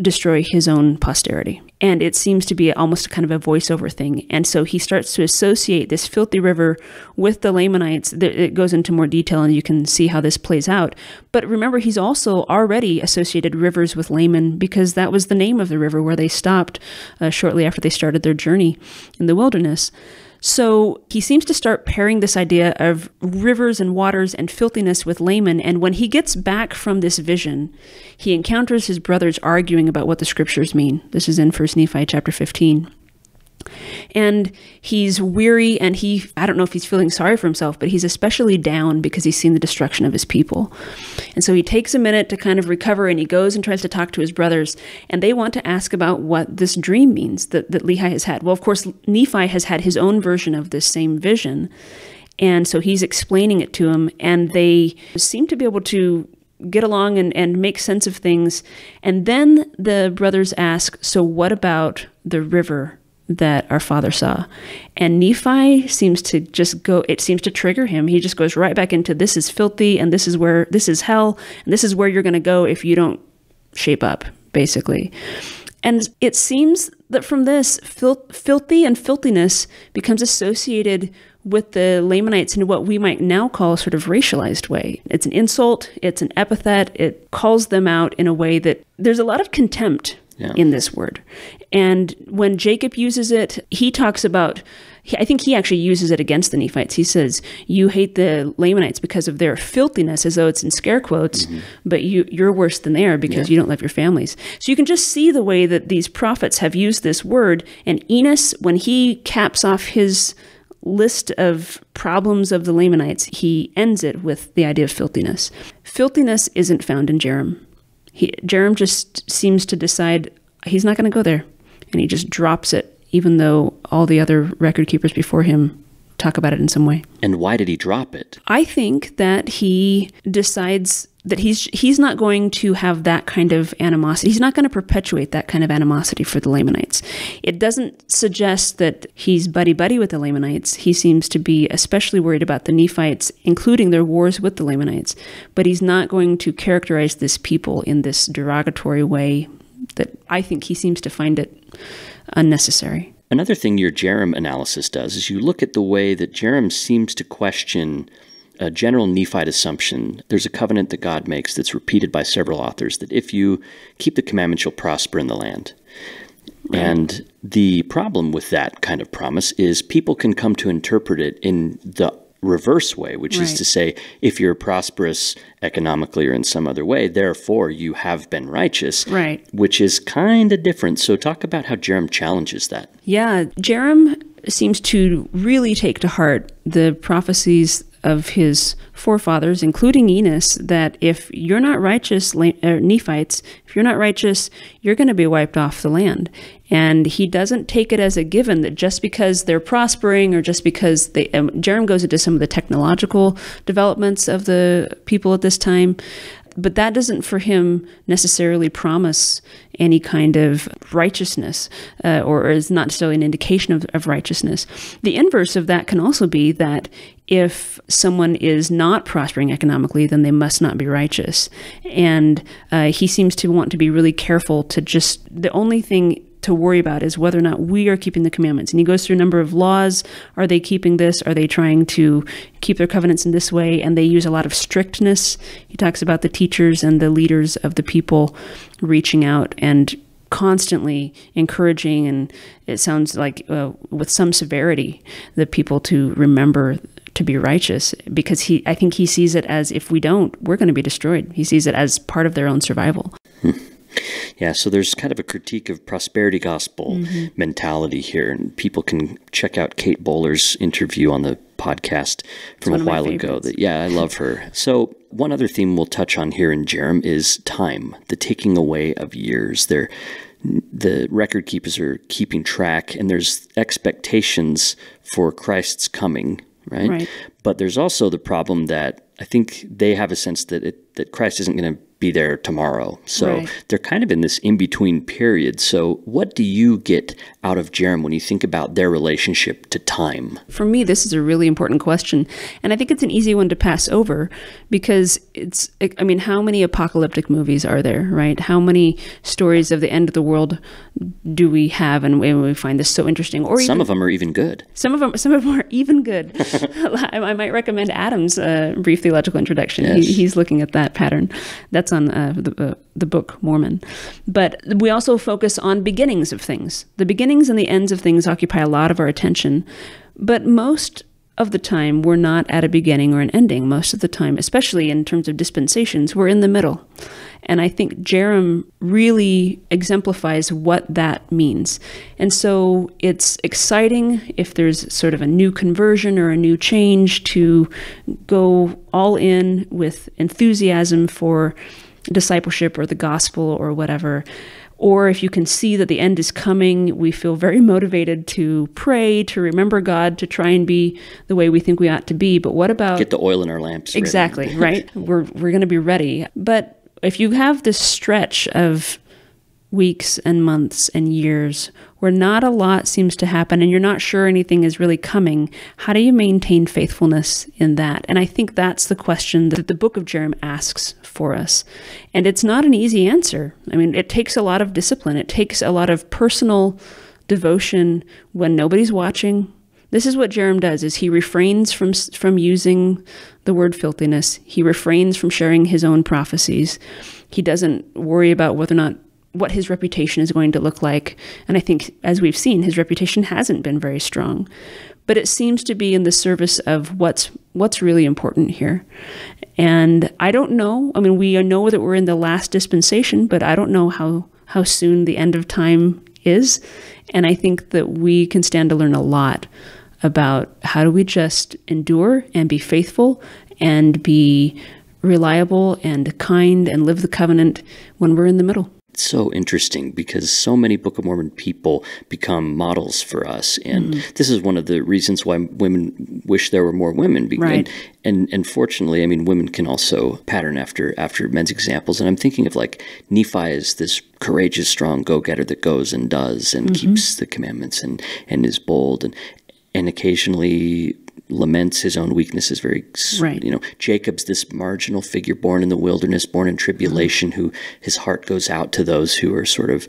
destroy his own posterity and it seems to be almost kind of a voiceover thing. And so he starts to associate this filthy river with the Lamanites. It goes into more detail, and you can see how this plays out. But remember, he's also already associated rivers with Laman because that was the name of the river where they stopped uh, shortly after they started their journey in the wilderness. So he seems to start pairing this idea of rivers and waters and filthiness with Laman. And when he gets back from this vision, he encounters his brothers arguing about what the scriptures mean. This is in First Nephi chapter 15. And he's weary and he, I don't know if he's feeling sorry for himself, but he's especially down because he's seen the destruction of his people. And so he takes a minute to kind of recover and he goes and tries to talk to his brothers. And they want to ask about what this dream means that, that Lehi has had. Well, of course, Nephi has had his own version of this same vision. And so he's explaining it to him. And they seem to be able to get along and, and make sense of things. And then the brothers ask, So what about the river? that our father saw. And Nephi seems to just go, it seems to trigger him. He just goes right back into this is filthy and this is where, this is hell and this is where you're going to go if you don't shape up, basically. And it seems that from this, fil filthy and filthiness becomes associated with the Lamanites in what we might now call a sort of racialized way. It's an insult, it's an epithet, it calls them out in a way that there's a lot of contempt yeah. in this word. And when Jacob uses it, he talks about, I think he actually uses it against the Nephites. He says, You hate the Lamanites because of their filthiness, as though it's in scare quotes, mm-hmm. but you, you're worse than they are because yeah. you don't love your families. So you can just see the way that these prophets have used this word. And Enos, when he caps off his list of problems of the Lamanites, he ends it with the idea of filthiness. Filthiness isn't found in Jerem. He, Jerem just seems to decide he's not going to go there, and he just drops it, even though all the other record keepers before him talk about it in some way. And why did he drop it? I think that he decides that he's he's not going to have that kind of animosity. He's not going to perpetuate that kind of animosity for the Lamanites. It doesn't suggest that he's buddy buddy with the Lamanites. He seems to be especially worried about the Nephites, including their wars with the Lamanites. But he's not going to characterize this people in this derogatory way that I think he seems to find it unnecessary. Another thing your Jerem analysis does is you look at the way that Jerem seems to question a general Nephite assumption. There's a covenant that God makes that's repeated by several authors that if you keep the commandments, you'll prosper in the land. Right. And the problem with that kind of promise is people can come to interpret it in the reverse way, which right. is to say, if you're prosperous economically or in some other way, therefore you have been righteous. Right. Which is kind of different. So talk about how Jerem challenges that. Yeah. Jerem seems to really take to heart the prophecies of his forefathers, including Enos, that if you're not righteous, er, Nephites, if you're not righteous, you're going to be wiped off the land. And he doesn't take it as a given that just because they're prospering or just because they, um, Jerem goes into some of the technological developments of the people at this time, but that doesn't for him necessarily promise any kind of righteousness uh, or is not necessarily an indication of, of righteousness. The inverse of that can also be that if someone is not prospering economically, then they must not be righteous. And uh, he seems to want to be really careful to just, the only thing to worry about is whether or not we are keeping the commandments. And he goes through a number of laws. Are they keeping this? Are they trying to keep their covenants in this way? And they use a lot of strictness. He talks about the teachers and the leaders of the people reaching out and constantly encouraging, and it sounds like uh, with some severity, the people to remember to be righteous because he I think he sees it as if we don't, we're going to be destroyed. He sees it as part of their own survival. Hmm. Yeah, so there's kind of a critique of prosperity gospel mm -hmm. mentality here, and people can check out Kate Bowler's interview on the podcast from a while ago. That yeah, I love her. So one other theme we'll touch on here in Jerem is time, the taking away of years. There the record keepers are keeping track and there's expectations for Christ's coming, right? right? But there's also the problem that I think they have a sense that it that Christ isn't going to be there tomorrow. So right. they're kind of in this in between period. So, what do you get out of Jerem when you think about their relationship to time? For me, this is a really important question. And I think it's an easy one to pass over because it's, I mean, how many apocalyptic movies are there, right? How many stories of the end of the world do we have and we find this so interesting? Or Some even, of them are even good. Some of them, some of them are even good. I, might recommend Adam's uh, Brief Theological Introduction. Yes. He, he's looking at that that pattern. That's on uh, the, uh, the book Mormon. But we also focus on beginnings of things. The beginnings and the ends of things occupy a lot of our attention, but most of the time we're not at a beginning or an ending. Most of the time, especially in terms of dispensations, we're in the middle. And I think Jerem really exemplifies what that means. And so it's exciting if there's sort of a new conversion or a new change to go all in with enthusiasm for discipleship or the gospel or whatever. Or if you can see that the end is coming, we feel very motivated to pray, to remember God, to try and be the way we think we ought to be. But what about get the oil in our lamps? Exactly, right? We're we're going to be ready. But if you have this stretch of weeks and months and years where not a lot seems to happen and you're not sure anything is really coming, how do you maintain faithfulness in that? And I think that's the question that the book of Jeremiah asks for us. And it's not an easy answer. I mean, it takes a lot of discipline, it takes a lot of personal devotion when nobody's watching, this is what Jerem does is he refrains from from using the word filthiness. He refrains from sharing his own prophecies. He doesn't worry about whether or not what his reputation is going to look like. And I think as we've seen, his reputation hasn't been very strong. But it seems to be in the service of what's what's really important here. And I don't know. I mean, we know that we're in the last dispensation, but I don't know how how soon the end of time is. And I think that we can stand to learn a lot about how do we just endure and be faithful and be reliable and kind and live the covenant when we're in the middle. It's so interesting because so many Book of Mormon people become models for us, and mm this is one of the reasons why women wish there were more women. Right. And, and, and fortunately, I mean, women can also pattern after after men's examples. And I'm thinking of like Nephi is this courageous, strong go getter that goes and does and mm -hmm. keeps the commandments and and is bold, and and occasionally laments his own weaknesses very right. you know jacob's this marginal figure born in the wilderness born in tribulation mm -hmm. who his heart goes out to those who are sort of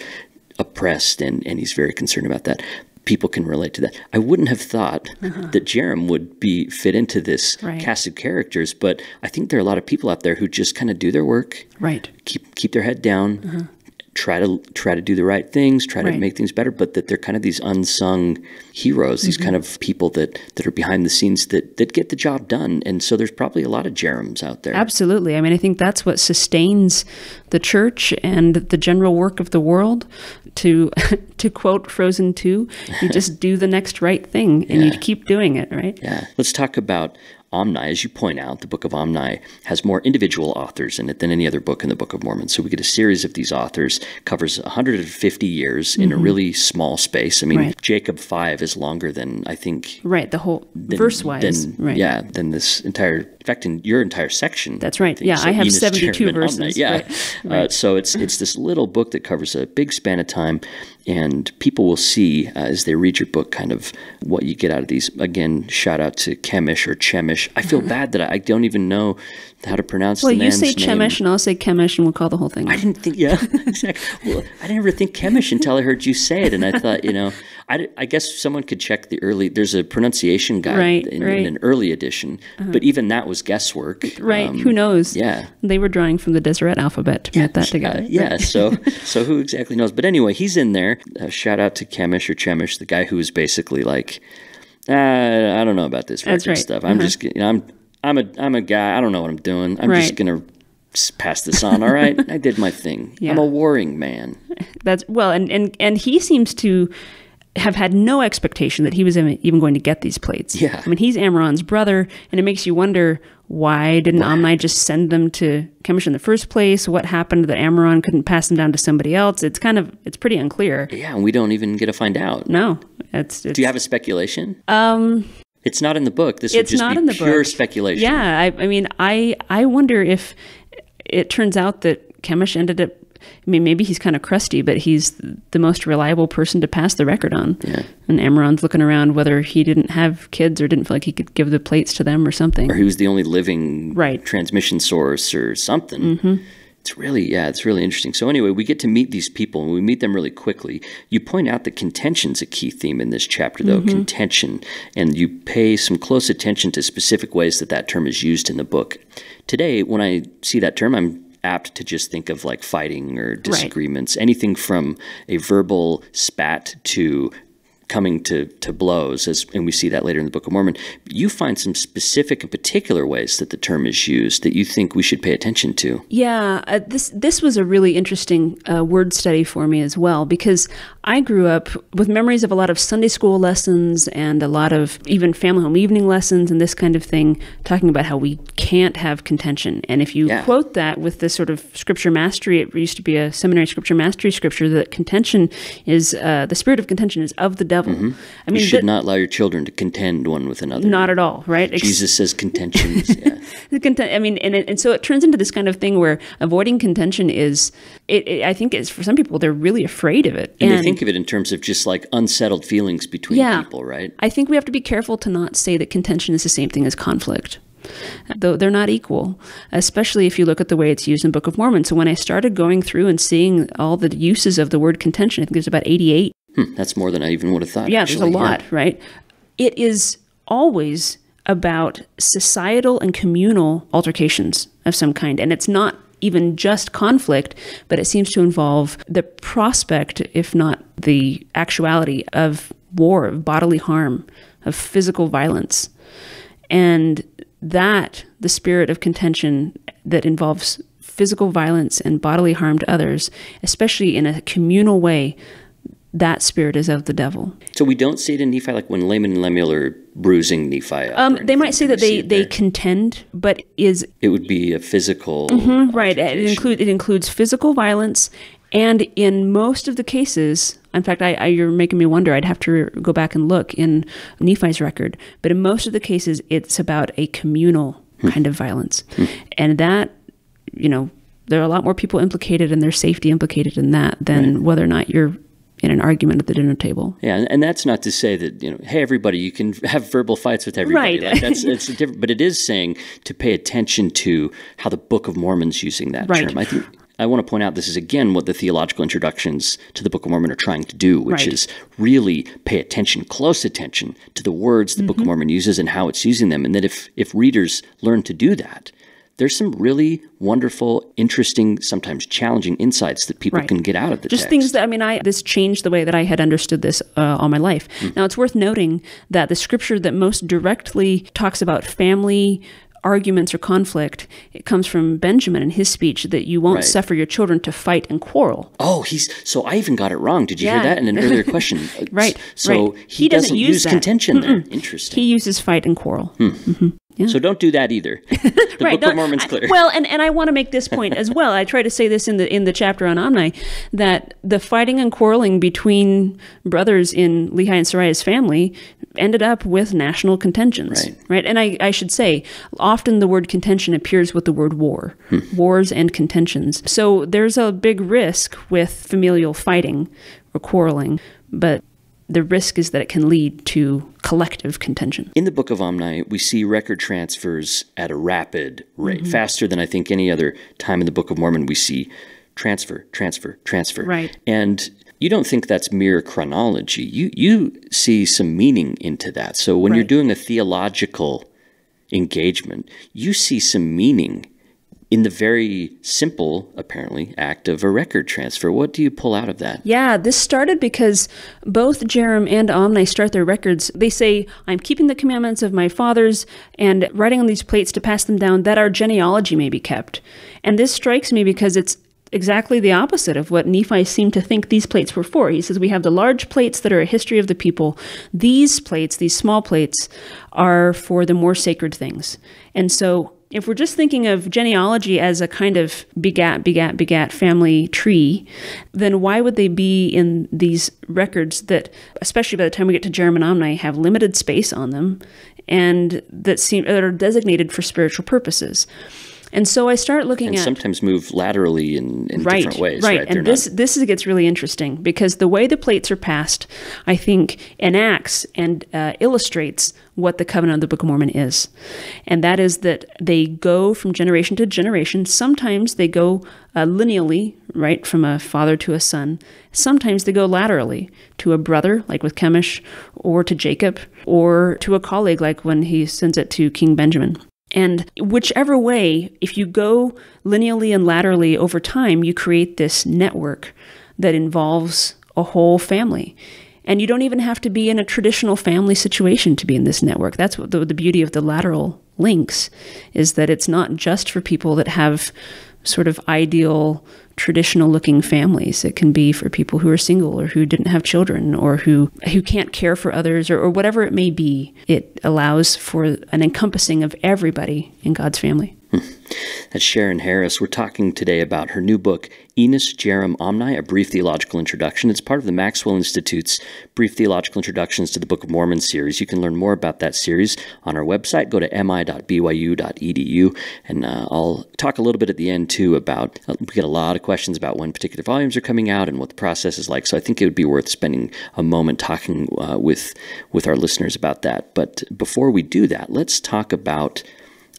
oppressed and and he's very concerned about that people can relate to that i wouldn't have thought uh -huh. that jerem would be fit into this right. cast of characters but i think there are a lot of people out there who just kind of do their work right keep keep their head down uh -huh try to try to do the right things, try right. to make things better, but that they're kind of these unsung heroes, these mm -hmm. kind of people that that are behind the scenes that that get the job done. And so there's probably a lot of Jerems out there. Absolutely. I mean, I think that's what sustains the church and the general work of the world. To to quote Frozen 2, you just do the next right thing and yeah. you keep doing it, right? Yeah. Let's talk about Omni, as you point out, the Book of Omni has more individual authors in it than any other book in the Book of Mormon. So we get a series of these authors, covers 150 years mm -hmm. in a mm-hmm. really small space. I mean, right. Jacob 5 is longer than I think. Right, the whole verse wise. right. Yeah, than this entire, in fact, in your entire section. That's right. I yeah, so I have Enos 72 verses. Omni. Yeah. Right. Uh, so it's, it's this little book that covers a big span of time and people will see uh, as they read your book kind of what you get out of these. Again, shout out to Chemish or Chemish. I feel mm-hmm. bad that I don't even know how to pronounce. Well, you say name. Chemish, and I'll say Chemish, and we'll call the whole thing. I didn't think, yeah, exactly. Well, I didn't ever think Chemish until I heard you say it, and I thought, you know, I, I guess someone could check the early. There's a pronunciation guide right, in, right. in, an early edition, uh-huh. but even that was guesswork. Right? Um, Who knows? Yeah, they were drawing from the Deseret alphabet to yeah, put that uh, together. Uh, right? yeah. so, so who exactly knows? But anyway, he's in there. Uh, shout out to Chemish or Chemish, the guy who was basically like. Uh, I don't know about this record right. stuff. I'm uh-huh. just, you know, I'm I'm a I'm a guy. I don't know what I'm doing. I'm right. just gonna pass this on. All right, I did my thing. Yeah. I'm a warring man. That's well, and and and he seems to have had no expectation that he was even going to get these plates. Yeah, I mean he's Amron's brother, and it makes you wonder why didn't wow. Omni just send them to Kemish in the first place? What happened that Amron couldn't pass them down to somebody else? It's kind of it's pretty unclear. Yeah, and we don't even get to find out. No, it's, it's do you have a speculation? Um. It's not in the book. This it's would just not be in the pure book. speculation. Yeah, I, I mean, I I wonder if it turns out that Kemish ended up. I mean, maybe he's kind of crusty, but he's the most reliable person to pass the record on. Yeah. And Amaron's looking around whether he didn't have kids or didn't feel like he could give the plates to them or something. Or he was the only living right. transmission source or something. Mm -hmm it's really yeah it's really interesting so anyway we get to meet these people and we meet them really quickly you point out that contention's a key theme in this chapter though mm -hmm. contention and you pay some close attention to specific ways that that term is used in the book today when i see that term i'm apt to just think of like fighting or disagreements right. anything from a verbal spat to coming to, to blows, as, and we see that later in the Book of Mormon. You find some specific and particular ways that the term is used that you think we should pay attention to. Yeah, uh, this this was a really interesting uh, word study for me as well because I grew up with memories of a lot of Sunday school lessons and a lot of even family home evening lessons and this kind of thing, talking about how we can't have contention. And if you yeah. quote that with this sort of scripture mastery, it used to be a seminary scripture mastery scripture that contention is uh, the spirit of contention is of the devil. Mm-hmm. I mean, you should the, not allow your children to contend one with another. Not at all, right? Jesus Ex- says contentions. yeah. I mean, and, and so it turns into this kind of thing where avoiding contention is, it, it, I think it's for some people, they're really afraid of it. And, and, they think of it in terms of just like unsettled feelings between yeah, people, right? I think we have to be careful to not say that contention is the same thing as conflict though they're not equal, especially if you look at the way it's used in Book of Mormon. So when I started going through and seeing all the uses of the word contention, I think there's about 88 Hmm, that's more than I even would have thought. Yeah, actually. there's a lot, yeah. right? It is always about societal and communal altercations of some kind. And it's not even just conflict, but it seems to involve the prospect, if not the actuality, of war, of bodily harm, of physical violence. And that, the spirit of contention that involves physical violence and bodily harm to others, especially in a communal way, that spirit is of the devil. So we don't see it in Nephi, like when Laman and Lemuel are bruising Nephi. Um, they might say that they, they contend, but is it would be a physical mm -hmm, right? It include it includes physical violence, and in most of the cases, in fact, I, I, you're making me wonder. I'd have to go back and look in Nephi's record, but in most of the cases, it's about a communal hmm. kind of violence, hmm. and that you know there are a lot more people implicated and there's safety implicated in that than right. whether or not you're in an argument at the dinner table. Yeah, and that's not to say that you know, hey, everybody, you can have verbal fights with everybody. Right. Like that's, different, but it is saying to pay attention to how the Book of Mormon's using that right. term. I think I want to point out this is again what the theological introductions to the Book of Mormon are trying to do, which right. is really pay attention, close attention to the words the mm-hmm. Book of Mormon uses and how it's using them, and that if if readers learn to do that, there's some really wonderful, interesting, sometimes challenging insights that people right. can get out of the just text. things that I mean, I this changed the way that I had understood this uh, all my life. Mm-hmm. Now it's worth noting that the scripture that most directly talks about family arguments or conflict, it comes from Benjamin in his speech that you won't right. suffer your children to fight and quarrel. Oh, he's so I even got it wrong. Did you yeah. hear that in an earlier question? right. So right. He, he, doesn't, use, use contention there. Interesting. He uses fight and quarrel. Hmm. Mm-hmm. Yeah. So don't do that either. The right, Book of Mormon's clear. I, well, and, and I want to make this point as well. I try to say this in the in the chapter on Omni that the fighting and quarreling between brothers in Lehi and Sarai's family ended up with national contentions. Right. right? And I, I should say, often the word contention appears with the word war. Hmm. Wars and contentions. So there's a big risk with familial fighting or quarreling. But the risk is that it can lead to collective contention. In the Book of Omni, we see record transfers at a rapid rate, mm -hmm. faster than I think any other time in the Book of Mormon we see transfer, transfer, transfer. Right. And you don't think that's mere chronology. You you see some meaning into that. So when right. you're doing a theological engagement, you see some meaning in the very simple, apparently, act of a record transfer. What do you pull out of that? Yeah, this started because both Jerem and Omni start their records. They say, I'm keeping the commandments of my fathers and writing on these plates to pass them down that our genealogy may be kept. And this strikes me because it's exactly the opposite of what Nephi seemed to think these plates were for. He says, We have the large plates that are a history of the people. These plates, these small plates, are for the more sacred things. And so if we're just thinking of genealogy as a kind of begat, begat, begat family tree, then why would they be in these records that, especially by the time we get to German Omni, have limited space on them and that, seem, that are designated for spiritual purposes? And so I start looking and at sometimes move laterally in, in right, different ways. Right, right? and They're this not... this gets really interesting because the way the plates are passed, I think, enacts and uh, illustrates what the covenant of the Book of Mormon is, and that is that they go from generation to generation. Sometimes they go uh, lineally, right, from a father to a son. Sometimes they go laterally to a brother, like with Chemish, or to Jacob, or to a colleague, like when he sends it to King Benjamin. And whichever way, if you go lineally and laterally over time, you create this network that involves a whole family. And you don't even have to be in a traditional family situation to be in this network. That's the, the beauty of the lateral links is that it's not just for people that have sort of ideal traditional looking families. It can be for people who are single or who didn't have children or who, who can't care for others or, or whatever it may be. It allows for an encompassing of everybody in God's family. That's Sharon Harris. We're talking today about her new book, Enos Jerem Omni, A Brief Theological Introduction. It's part of the Maxwell Institute's Brief Theological Introductions to the Book of Mormon series. You can learn more about that series on our website. Go to mi.byu.edu. And uh, I'll talk a little bit at the end, too, about uh, we get a lot of questions about when particular volumes are coming out and what the process is like. So I think it would be worth spending a moment talking uh, with, with our listeners about that. But before we do that, let's talk about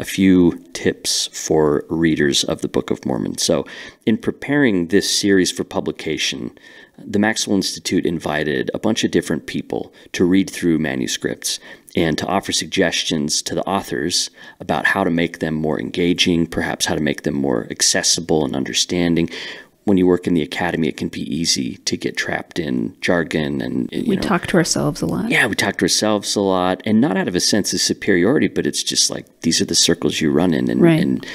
a few tips for readers of the Book of Mormon. So, in preparing this series for publication, the Maxwell Institute invited a bunch of different people to read through manuscripts and to offer suggestions to the authors about how to make them more engaging, perhaps how to make them more accessible and understanding when you work in the academy, it can be easy to get trapped in jargon and we know, talk to ourselves a lot. Yeah, we talk to ourselves a lot, and not out of a sense of superiority, but it's just like these are the circles you run in, and, right. and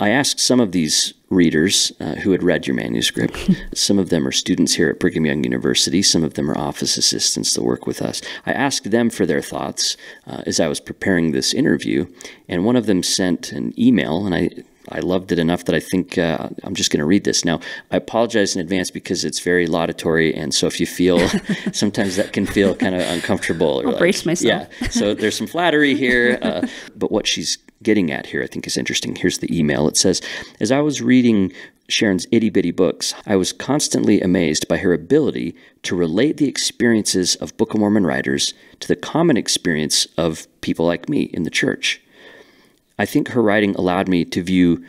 I asked some of these readers uh, who had read your manuscript. some of them are students here at Brigham Young University. Some of them are office assistants that work with us. I asked them for their thoughts uh, as I was preparing this interview, and one of them sent an email, and I I loved it enough that I think uh, I'm just going to read this. Now, I apologize in advance because it's very laudatory. And so if you feel, sometimes that can feel kind of uncomfortable. Or I'll like, brace myself. Yeah. So there's some flattery here. Uh, but what she's getting at here, I think, is interesting. Here's the email. It says, As I was reading Sharon's itty bitty books, I was constantly amazed by her ability to relate the experiences of Book of Mormon writers to the common experience of people like me in the church. I think her writing allowed me to view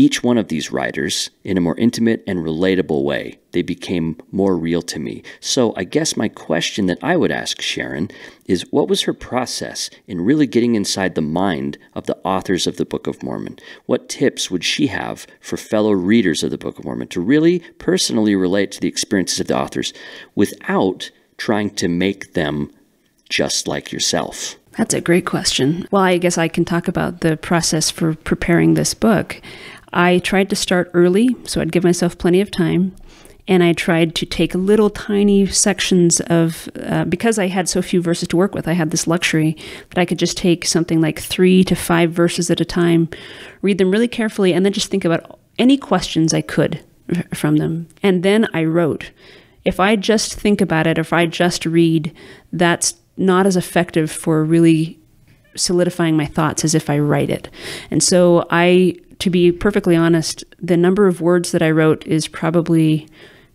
each one of these writers in a more intimate and relatable way. They became more real to me. So I guess my question that I would ask Sharon is what was her process in really getting inside the mind of the authors of the Book of Mormon? What tips would she have for fellow readers of the Book of Mormon to really personally relate to the experiences of the authors without trying to make them just like yourself? That's a great question. Well, I guess I can talk about the process for preparing this book. I tried to start early, so I'd give myself plenty of time. And I tried to take little tiny sections of, uh, because I had so few verses to work with, I had this luxury that I could just take something like three to five verses at a time, read them really carefully, and then just think about any questions I could from them. And then I wrote. If I just think about it, if I just read, that's not as effective for really solidifying my thoughts as if I write it. And so I, to be perfectly honest, the number of words that I wrote is probably,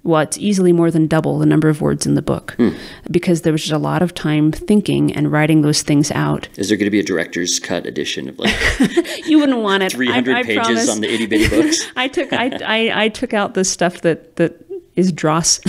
well, it's easily more than double the number of words in the book mm. because there was just a lot of time thinking and writing those things out. Is there going to be a director's cut edition of like you wouldn't want it? Three hundred pages on the itty bitty books. I took I, I, I took out the stuff that that is dross,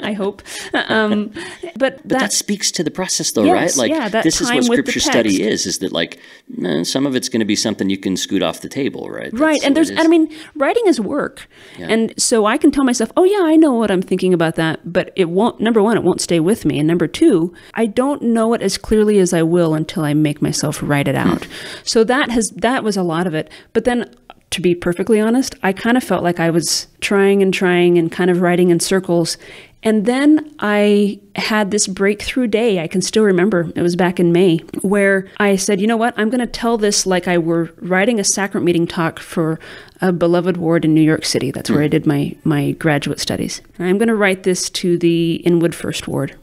I hope. Um, but, but that, that, speaks to the process, though, yes, right? Like yeah, this is what scripture study is: is that like eh, some of it's going to be something you can scoot off the table, right? That's right, and there's, and I mean, writing is work, yeah. and so I can tell myself, oh yeah, I know what I'm thinking about that, but it won't. Number one, it won't stay with me, and number two, I don't know it as clearly as I will until I make myself write it out. Hmm. so that has that was a lot of it, but then to be perfectly honest, I kind of felt like I was trying and trying and kind of riding in circles. And then I had this breakthrough day. I can still remember it was back in May where I said, you know what? I'm going to tell this like I were writing a sacrament meeting talk for a beloved ward in New York City. That's where I hmm. did my, my graduate studies. I'm going to write this to the Inwood First Ward.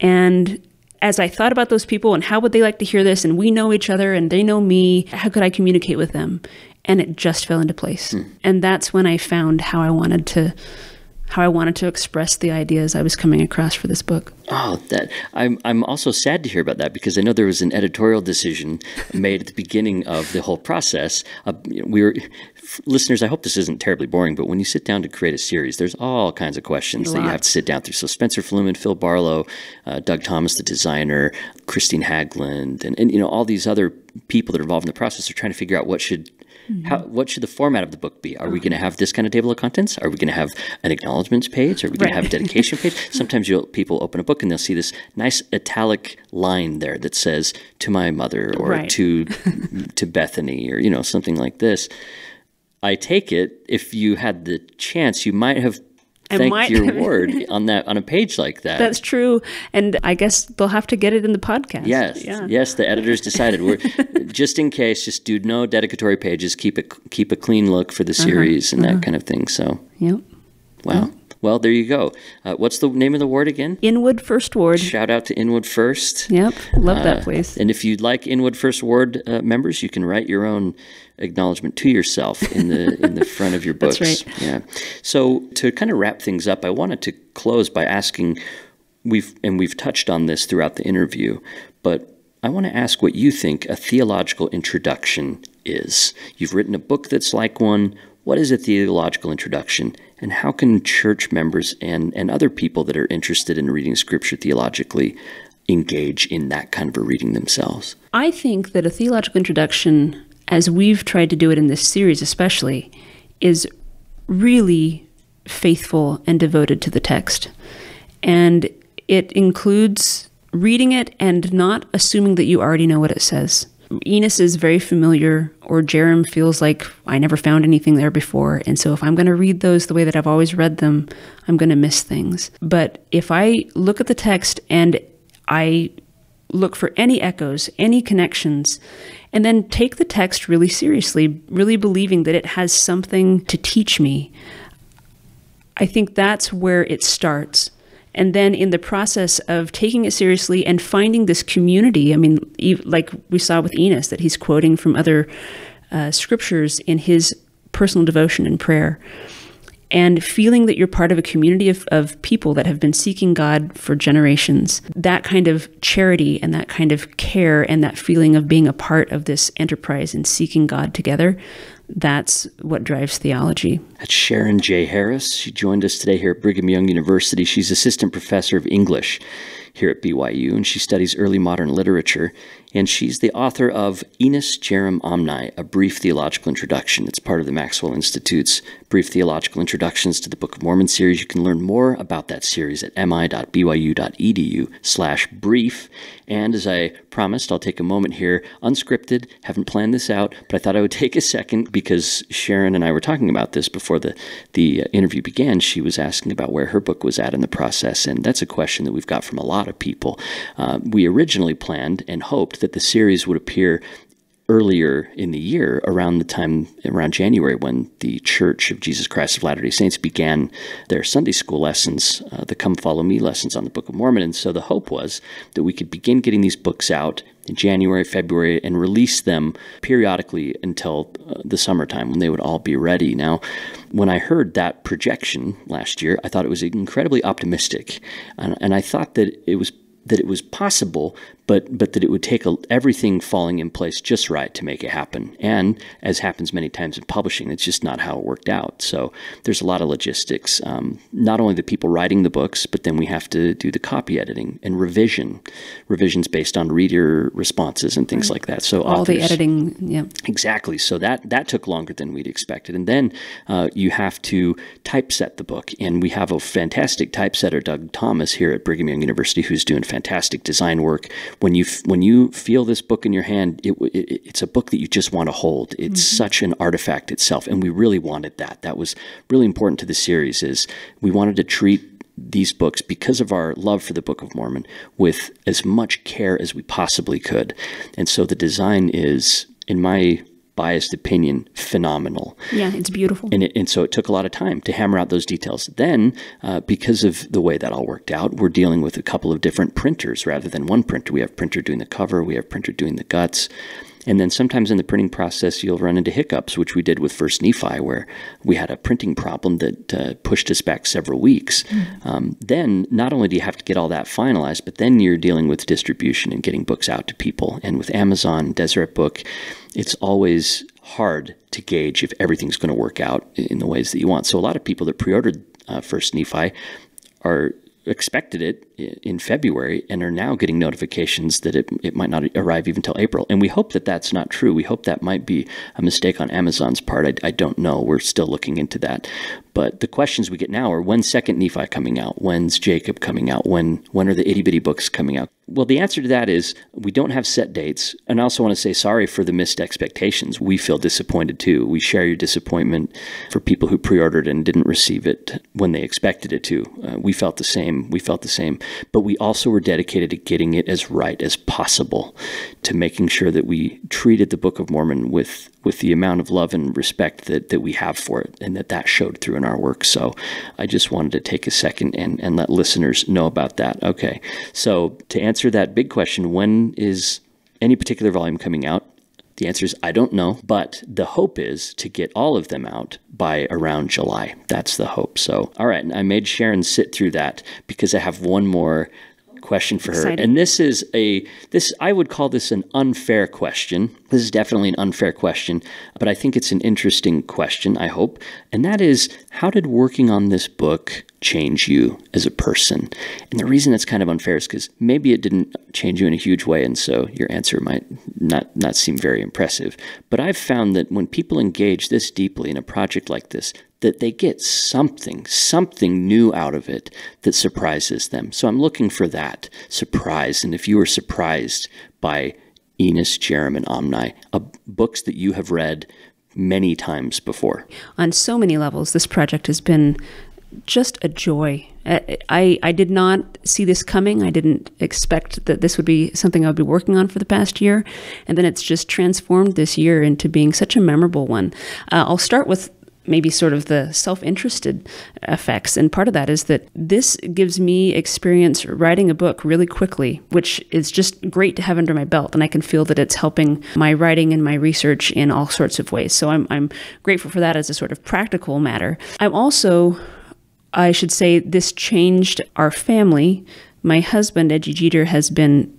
And as I thought about those people and how would they like to hear this, and we know each other and they know me, how could I communicate with them? and it just fell into place. Mm. And that's when I found how I wanted to how I wanted to express the ideas I was coming across for this book. Oh, that I'm I'm also sad to hear about that because I know there was an editorial decision made at the beginning of the whole process. Uh, you know, we were listeners. I hope this isn't terribly boring, but when you sit down to create a series, there's all kinds of questions that you have to sit down through. So Spencer Flumen, Phil Barlow, uh, Doug Thomas, the designer, Christine Hagland, and, and you know all these other people that are involved in the process are trying to figure out what should Mm-hmm. How, what should the format of the book be? Are mm-hmm. we going to have this kind of table of contents? Are we going to have an acknowledgments page? Are we going right. to have a dedication page? Sometimes people open a book and they'll see this nice italic line there that says "to my mother" or right. "to to Bethany" or you know something like this. I take it if you had the chance, you might have and thank your word on that on a page like that. That's true, and I guess they'll have to get it in the podcast. Yes, yeah. yes. The editors decided we're just in case, just do no dedicatory pages. Keep it keep a clean look for the uh-huh. series uh -huh. and uh -huh. that uh-huh. kind of thing. So, yep. Wow. Yep. Well, there you go. Uh, what's the name of the ward again? Inwood First Ward. Shout out to Inwood First. Yep, love uh, that place. And if you'd like Inwood First Ward uh, members, you can write your own acknowledgement to yourself in the in the front of your books. That's right. Yeah. So to kind of wrap things up, I wanted to close by asking we've and we've touched on this throughout the interview, but I want to ask what you think a theological introduction is. You've written a book that's like one. What is a theological introduction? And how can church members and, and other people that are interested in reading scripture theologically engage in that kind of a reading themselves? I think that a theological introduction, as we've tried to do it in this series especially, is really faithful and devoted to the text. And it includes reading it and not assuming that you already know what it says. Enos is very familiar, or Jerem feels like I never found anything there before. And so if I'm going to read those the way that I've always read them, I'm going to miss things. But if I look at the text and I look for any echoes, any connections, and then take the text really seriously, really believing that it has something to teach me, I think that's where it starts. And then in the process of taking it seriously and finding this community, I mean, like we saw with Enos, that he's quoting from other uh, scriptures in his personal devotion and prayer. And feeling that you're part of a community of, of people that have been seeking God for generations, that kind of charity and that kind of care and that feeling of being a part of this enterprise and seeking God together, that's what drives theology. That's Sharon J. Harris. She joined us today here at Brigham Young University. She's assistant professor of English here at BYU, and she studies early modern literature and she's the author of Enos Jerem Omni, A Brief Theological Introduction. It's part of the Maxwell Institute's Brief Theological Introductions to the Book of Mormon series. You can learn more about that series at mi.byu.edu slash brief. And as I promised, I'll take a moment here, unscripted, haven't planned this out, but I thought I would take a second because Sharon and I were talking about this before the, the interview began. She was asking about where her book was at in the process, and that's a question that we've got from a lot of people. Uh, we originally planned and hoped that that the series would appear earlier in the year, around the time around January when the Church of Jesus Christ of Latter Day Saints began their Sunday school lessons, uh, the Come Follow Me lessons on the Book of Mormon. And so the hope was that we could begin getting these books out in January, February, and release them periodically until uh, the summertime when they would all be ready. Now, when I heard that projection last year, I thought it was incredibly optimistic, and, and I thought that it was that it was possible but but that it would take a, everything falling in place just right to make it happen. And as happens many times in publishing, it's just not how it worked out. So there's a lot of logistics. Um, not only the people writing the books, but then we have to do the copy editing and revision, revisions based on reader responses and things right. like that. So all authors, the editing, yeah, exactly. So that that took longer than we'd expected. And then uh, you have to typeset the book, and we have a fantastic typesetter, Doug Thomas, here at Brigham Young University, who's doing fantastic design work when you when you feel this book in your hand, it, it, it's a book that you just want to hold. It's mm -hmm. such an artifact itself, and we really wanted that. That was really important to the series. Is we wanted to treat these books because of our love for the Book of Mormon with as much care as we possibly could. And so the design is, in my biased opinion phenomenal. Yeah, it's beautiful. And, it, and so it took a lot of time to hammer out those details. Then, uh, because of the way that all worked out, we're dealing with a couple of different printers rather than one printer. We have printer doing the cover, we have printer doing the guts. And then sometimes in the printing process, you'll run into hiccups, which we did with First Nephi, where we had a printing problem that uh, pushed us back several weeks. Mm. Um, then not only do you have to get all that finalized, but then you're dealing with distribution and getting books out to people. And with Amazon, Deseret Book, it's always hard to gauge if everything's going to work out in the ways that you want. So a lot of people that pre-ordered uh, First Nephi are expected it in February and are now getting notifications that it, it might not arrive even till April. And we hope that that's not true. We hope that might be a mistake on Amazon's part. I, I don't know. We're still looking into that. But the questions we get now are when's second Nephi coming out? When's Jacob coming out? When when are the itty bitty books coming out? Well, the answer to that is we don't have set dates. And I also want to say sorry for the missed expectations. We feel disappointed too. We share your disappointment for people who pre ordered and didn't receive it when they expected it to. Uh, we felt the same. We felt the same but we also were dedicated to getting it as right as possible, to making sure that we treated the Book of Mormon with with the amount of love and respect that that we have for it, and that that showed through in our work. So, I just wanted to take a second and and let listeners know about that. Okay, so to answer that big question, when is any particular volume coming out? The answer is I don't know, but the hope is to get all of them out by around July. That's the hope. So, all right, I made Sharon sit through that because I have one more question for her. And this is a this I would call this an unfair question. This is definitely an unfair question, but I think it's an interesting question, I hope. And that is how did working on this book change you as a person. And the reason that's kind of unfair is because maybe it didn't change you in a huge way, and so your answer might not, not seem very impressive. But I've found that when people engage this deeply in a project like this, that they get something, something new out of it that surprises them. So I'm looking for that surprise. And if you were surprised by Enos, Jerem, and Omni, books that you have read many times before. On so many levels, this project has been just a joy. I, I did not see this coming. I didn't expect that this would be something I would be working on for the past year. And then it's just transformed this year into being such a memorable one. Uh, I'll start with maybe sort of the self interested effects. And part of that is that this gives me experience writing a book really quickly, which is just great to have under my belt. And I can feel that it's helping my writing and my research in all sorts of ways. So I'm, I'm grateful for that as a sort of practical matter. I'm also I should say this changed our family. My husband, Edgy Jeter, has been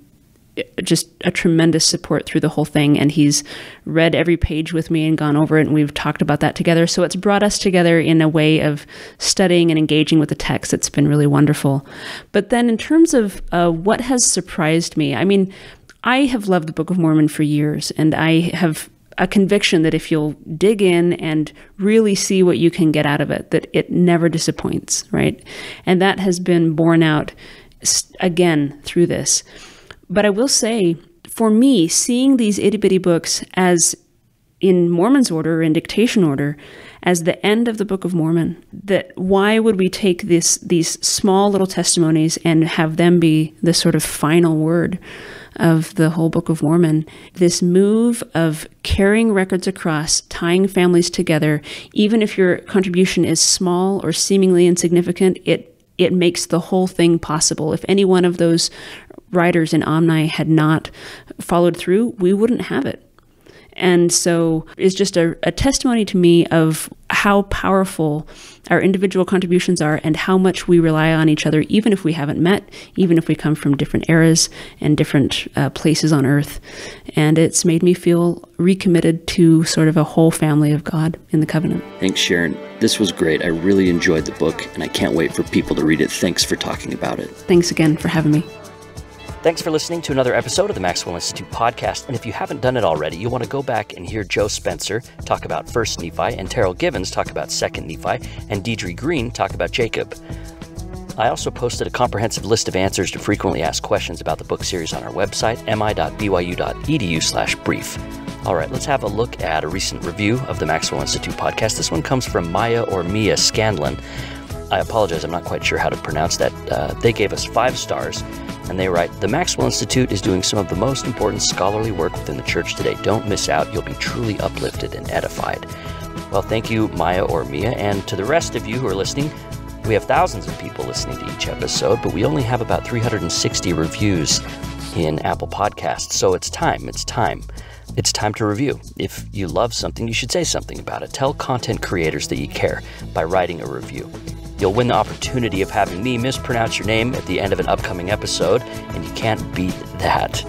uh, just a tremendous support through the whole thing. And he's read every page with me and gone over it, and we've talked about that together. So it's brought us together in a way of studying and engaging with the text. It's been really wonderful. But then, in terms of uh, what has surprised me, I mean, I have loved the Book of Mormon for years, and I have a conviction that if you'll dig in and really see what you can get out of it, that it never disappoints, right? And that has been borne out again through this. But I will say, for me, seeing these itty bitty books as in Mormon's order, or in dictation order, as the end of the Book of Mormon. That why would we take this these small little testimonies and have them be the sort of final word? of the whole Book of Mormon. This move of carrying records across, tying families together, even if your contribution is small or seemingly insignificant, it it makes the whole thing possible. If any one of those writers in Omni had not followed through, we wouldn't have it. And so it's just a, a testimony to me of how powerful our individual contributions are and how much we rely on each other, even if we haven't met, even if we come from different eras and different uh, places on earth. And it's made me feel recommitted to sort of a whole family of God in the covenant. Thanks, Sharon. This was great. I really enjoyed the book, and I can't wait for people to read it. Thanks for talking about it. Thanks again for having me. Thanks for listening to another episode of the Maxwell Institute podcast. And if you haven't done it already, you'll want to go back and hear Joe Spencer talk about 1st Nephi, and Terrell Givens talk about 2nd Nephi, and Deidre Green talk about Jacob. I also posted a comprehensive list of answers to frequently asked questions about the book series on our website, mi.byu.edu slash brief. All right, let's have a look at a recent review of the Maxwell Institute podcast. This one comes from Maya or Mia Scanlon. I apologize, I'm not quite sure how to pronounce that. Uh, they gave us five stars, and they write The Maxwell Institute is doing some of the most important scholarly work within the church today. Don't miss out, you'll be truly uplifted and edified. Well, thank you, Maya or Mia, and to the rest of you who are listening. We have thousands of people listening to each episode, but we only have about 360 reviews in Apple Podcasts. So it's time, it's time. It's time to review. If you love something, you should say something about it. Tell content creators that you care by writing a review. You'll win the opportunity of having me mispronounce your name at the end of an upcoming episode, and you can't beat that.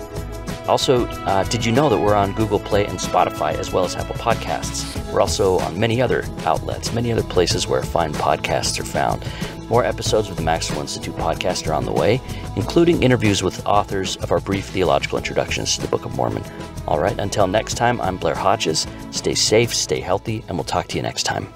Also, uh, did you know that we're on Google Play and Spotify as well as Apple Podcasts? We're also on many other outlets, many other places where fine podcasts are found. More episodes of the Maxwell Institute podcast are on the way, including interviews with authors of our brief theological introductions to the Book of Mormon. All right, until next time, I'm Blair Hodges. Stay safe, stay healthy, and we'll talk to you next time.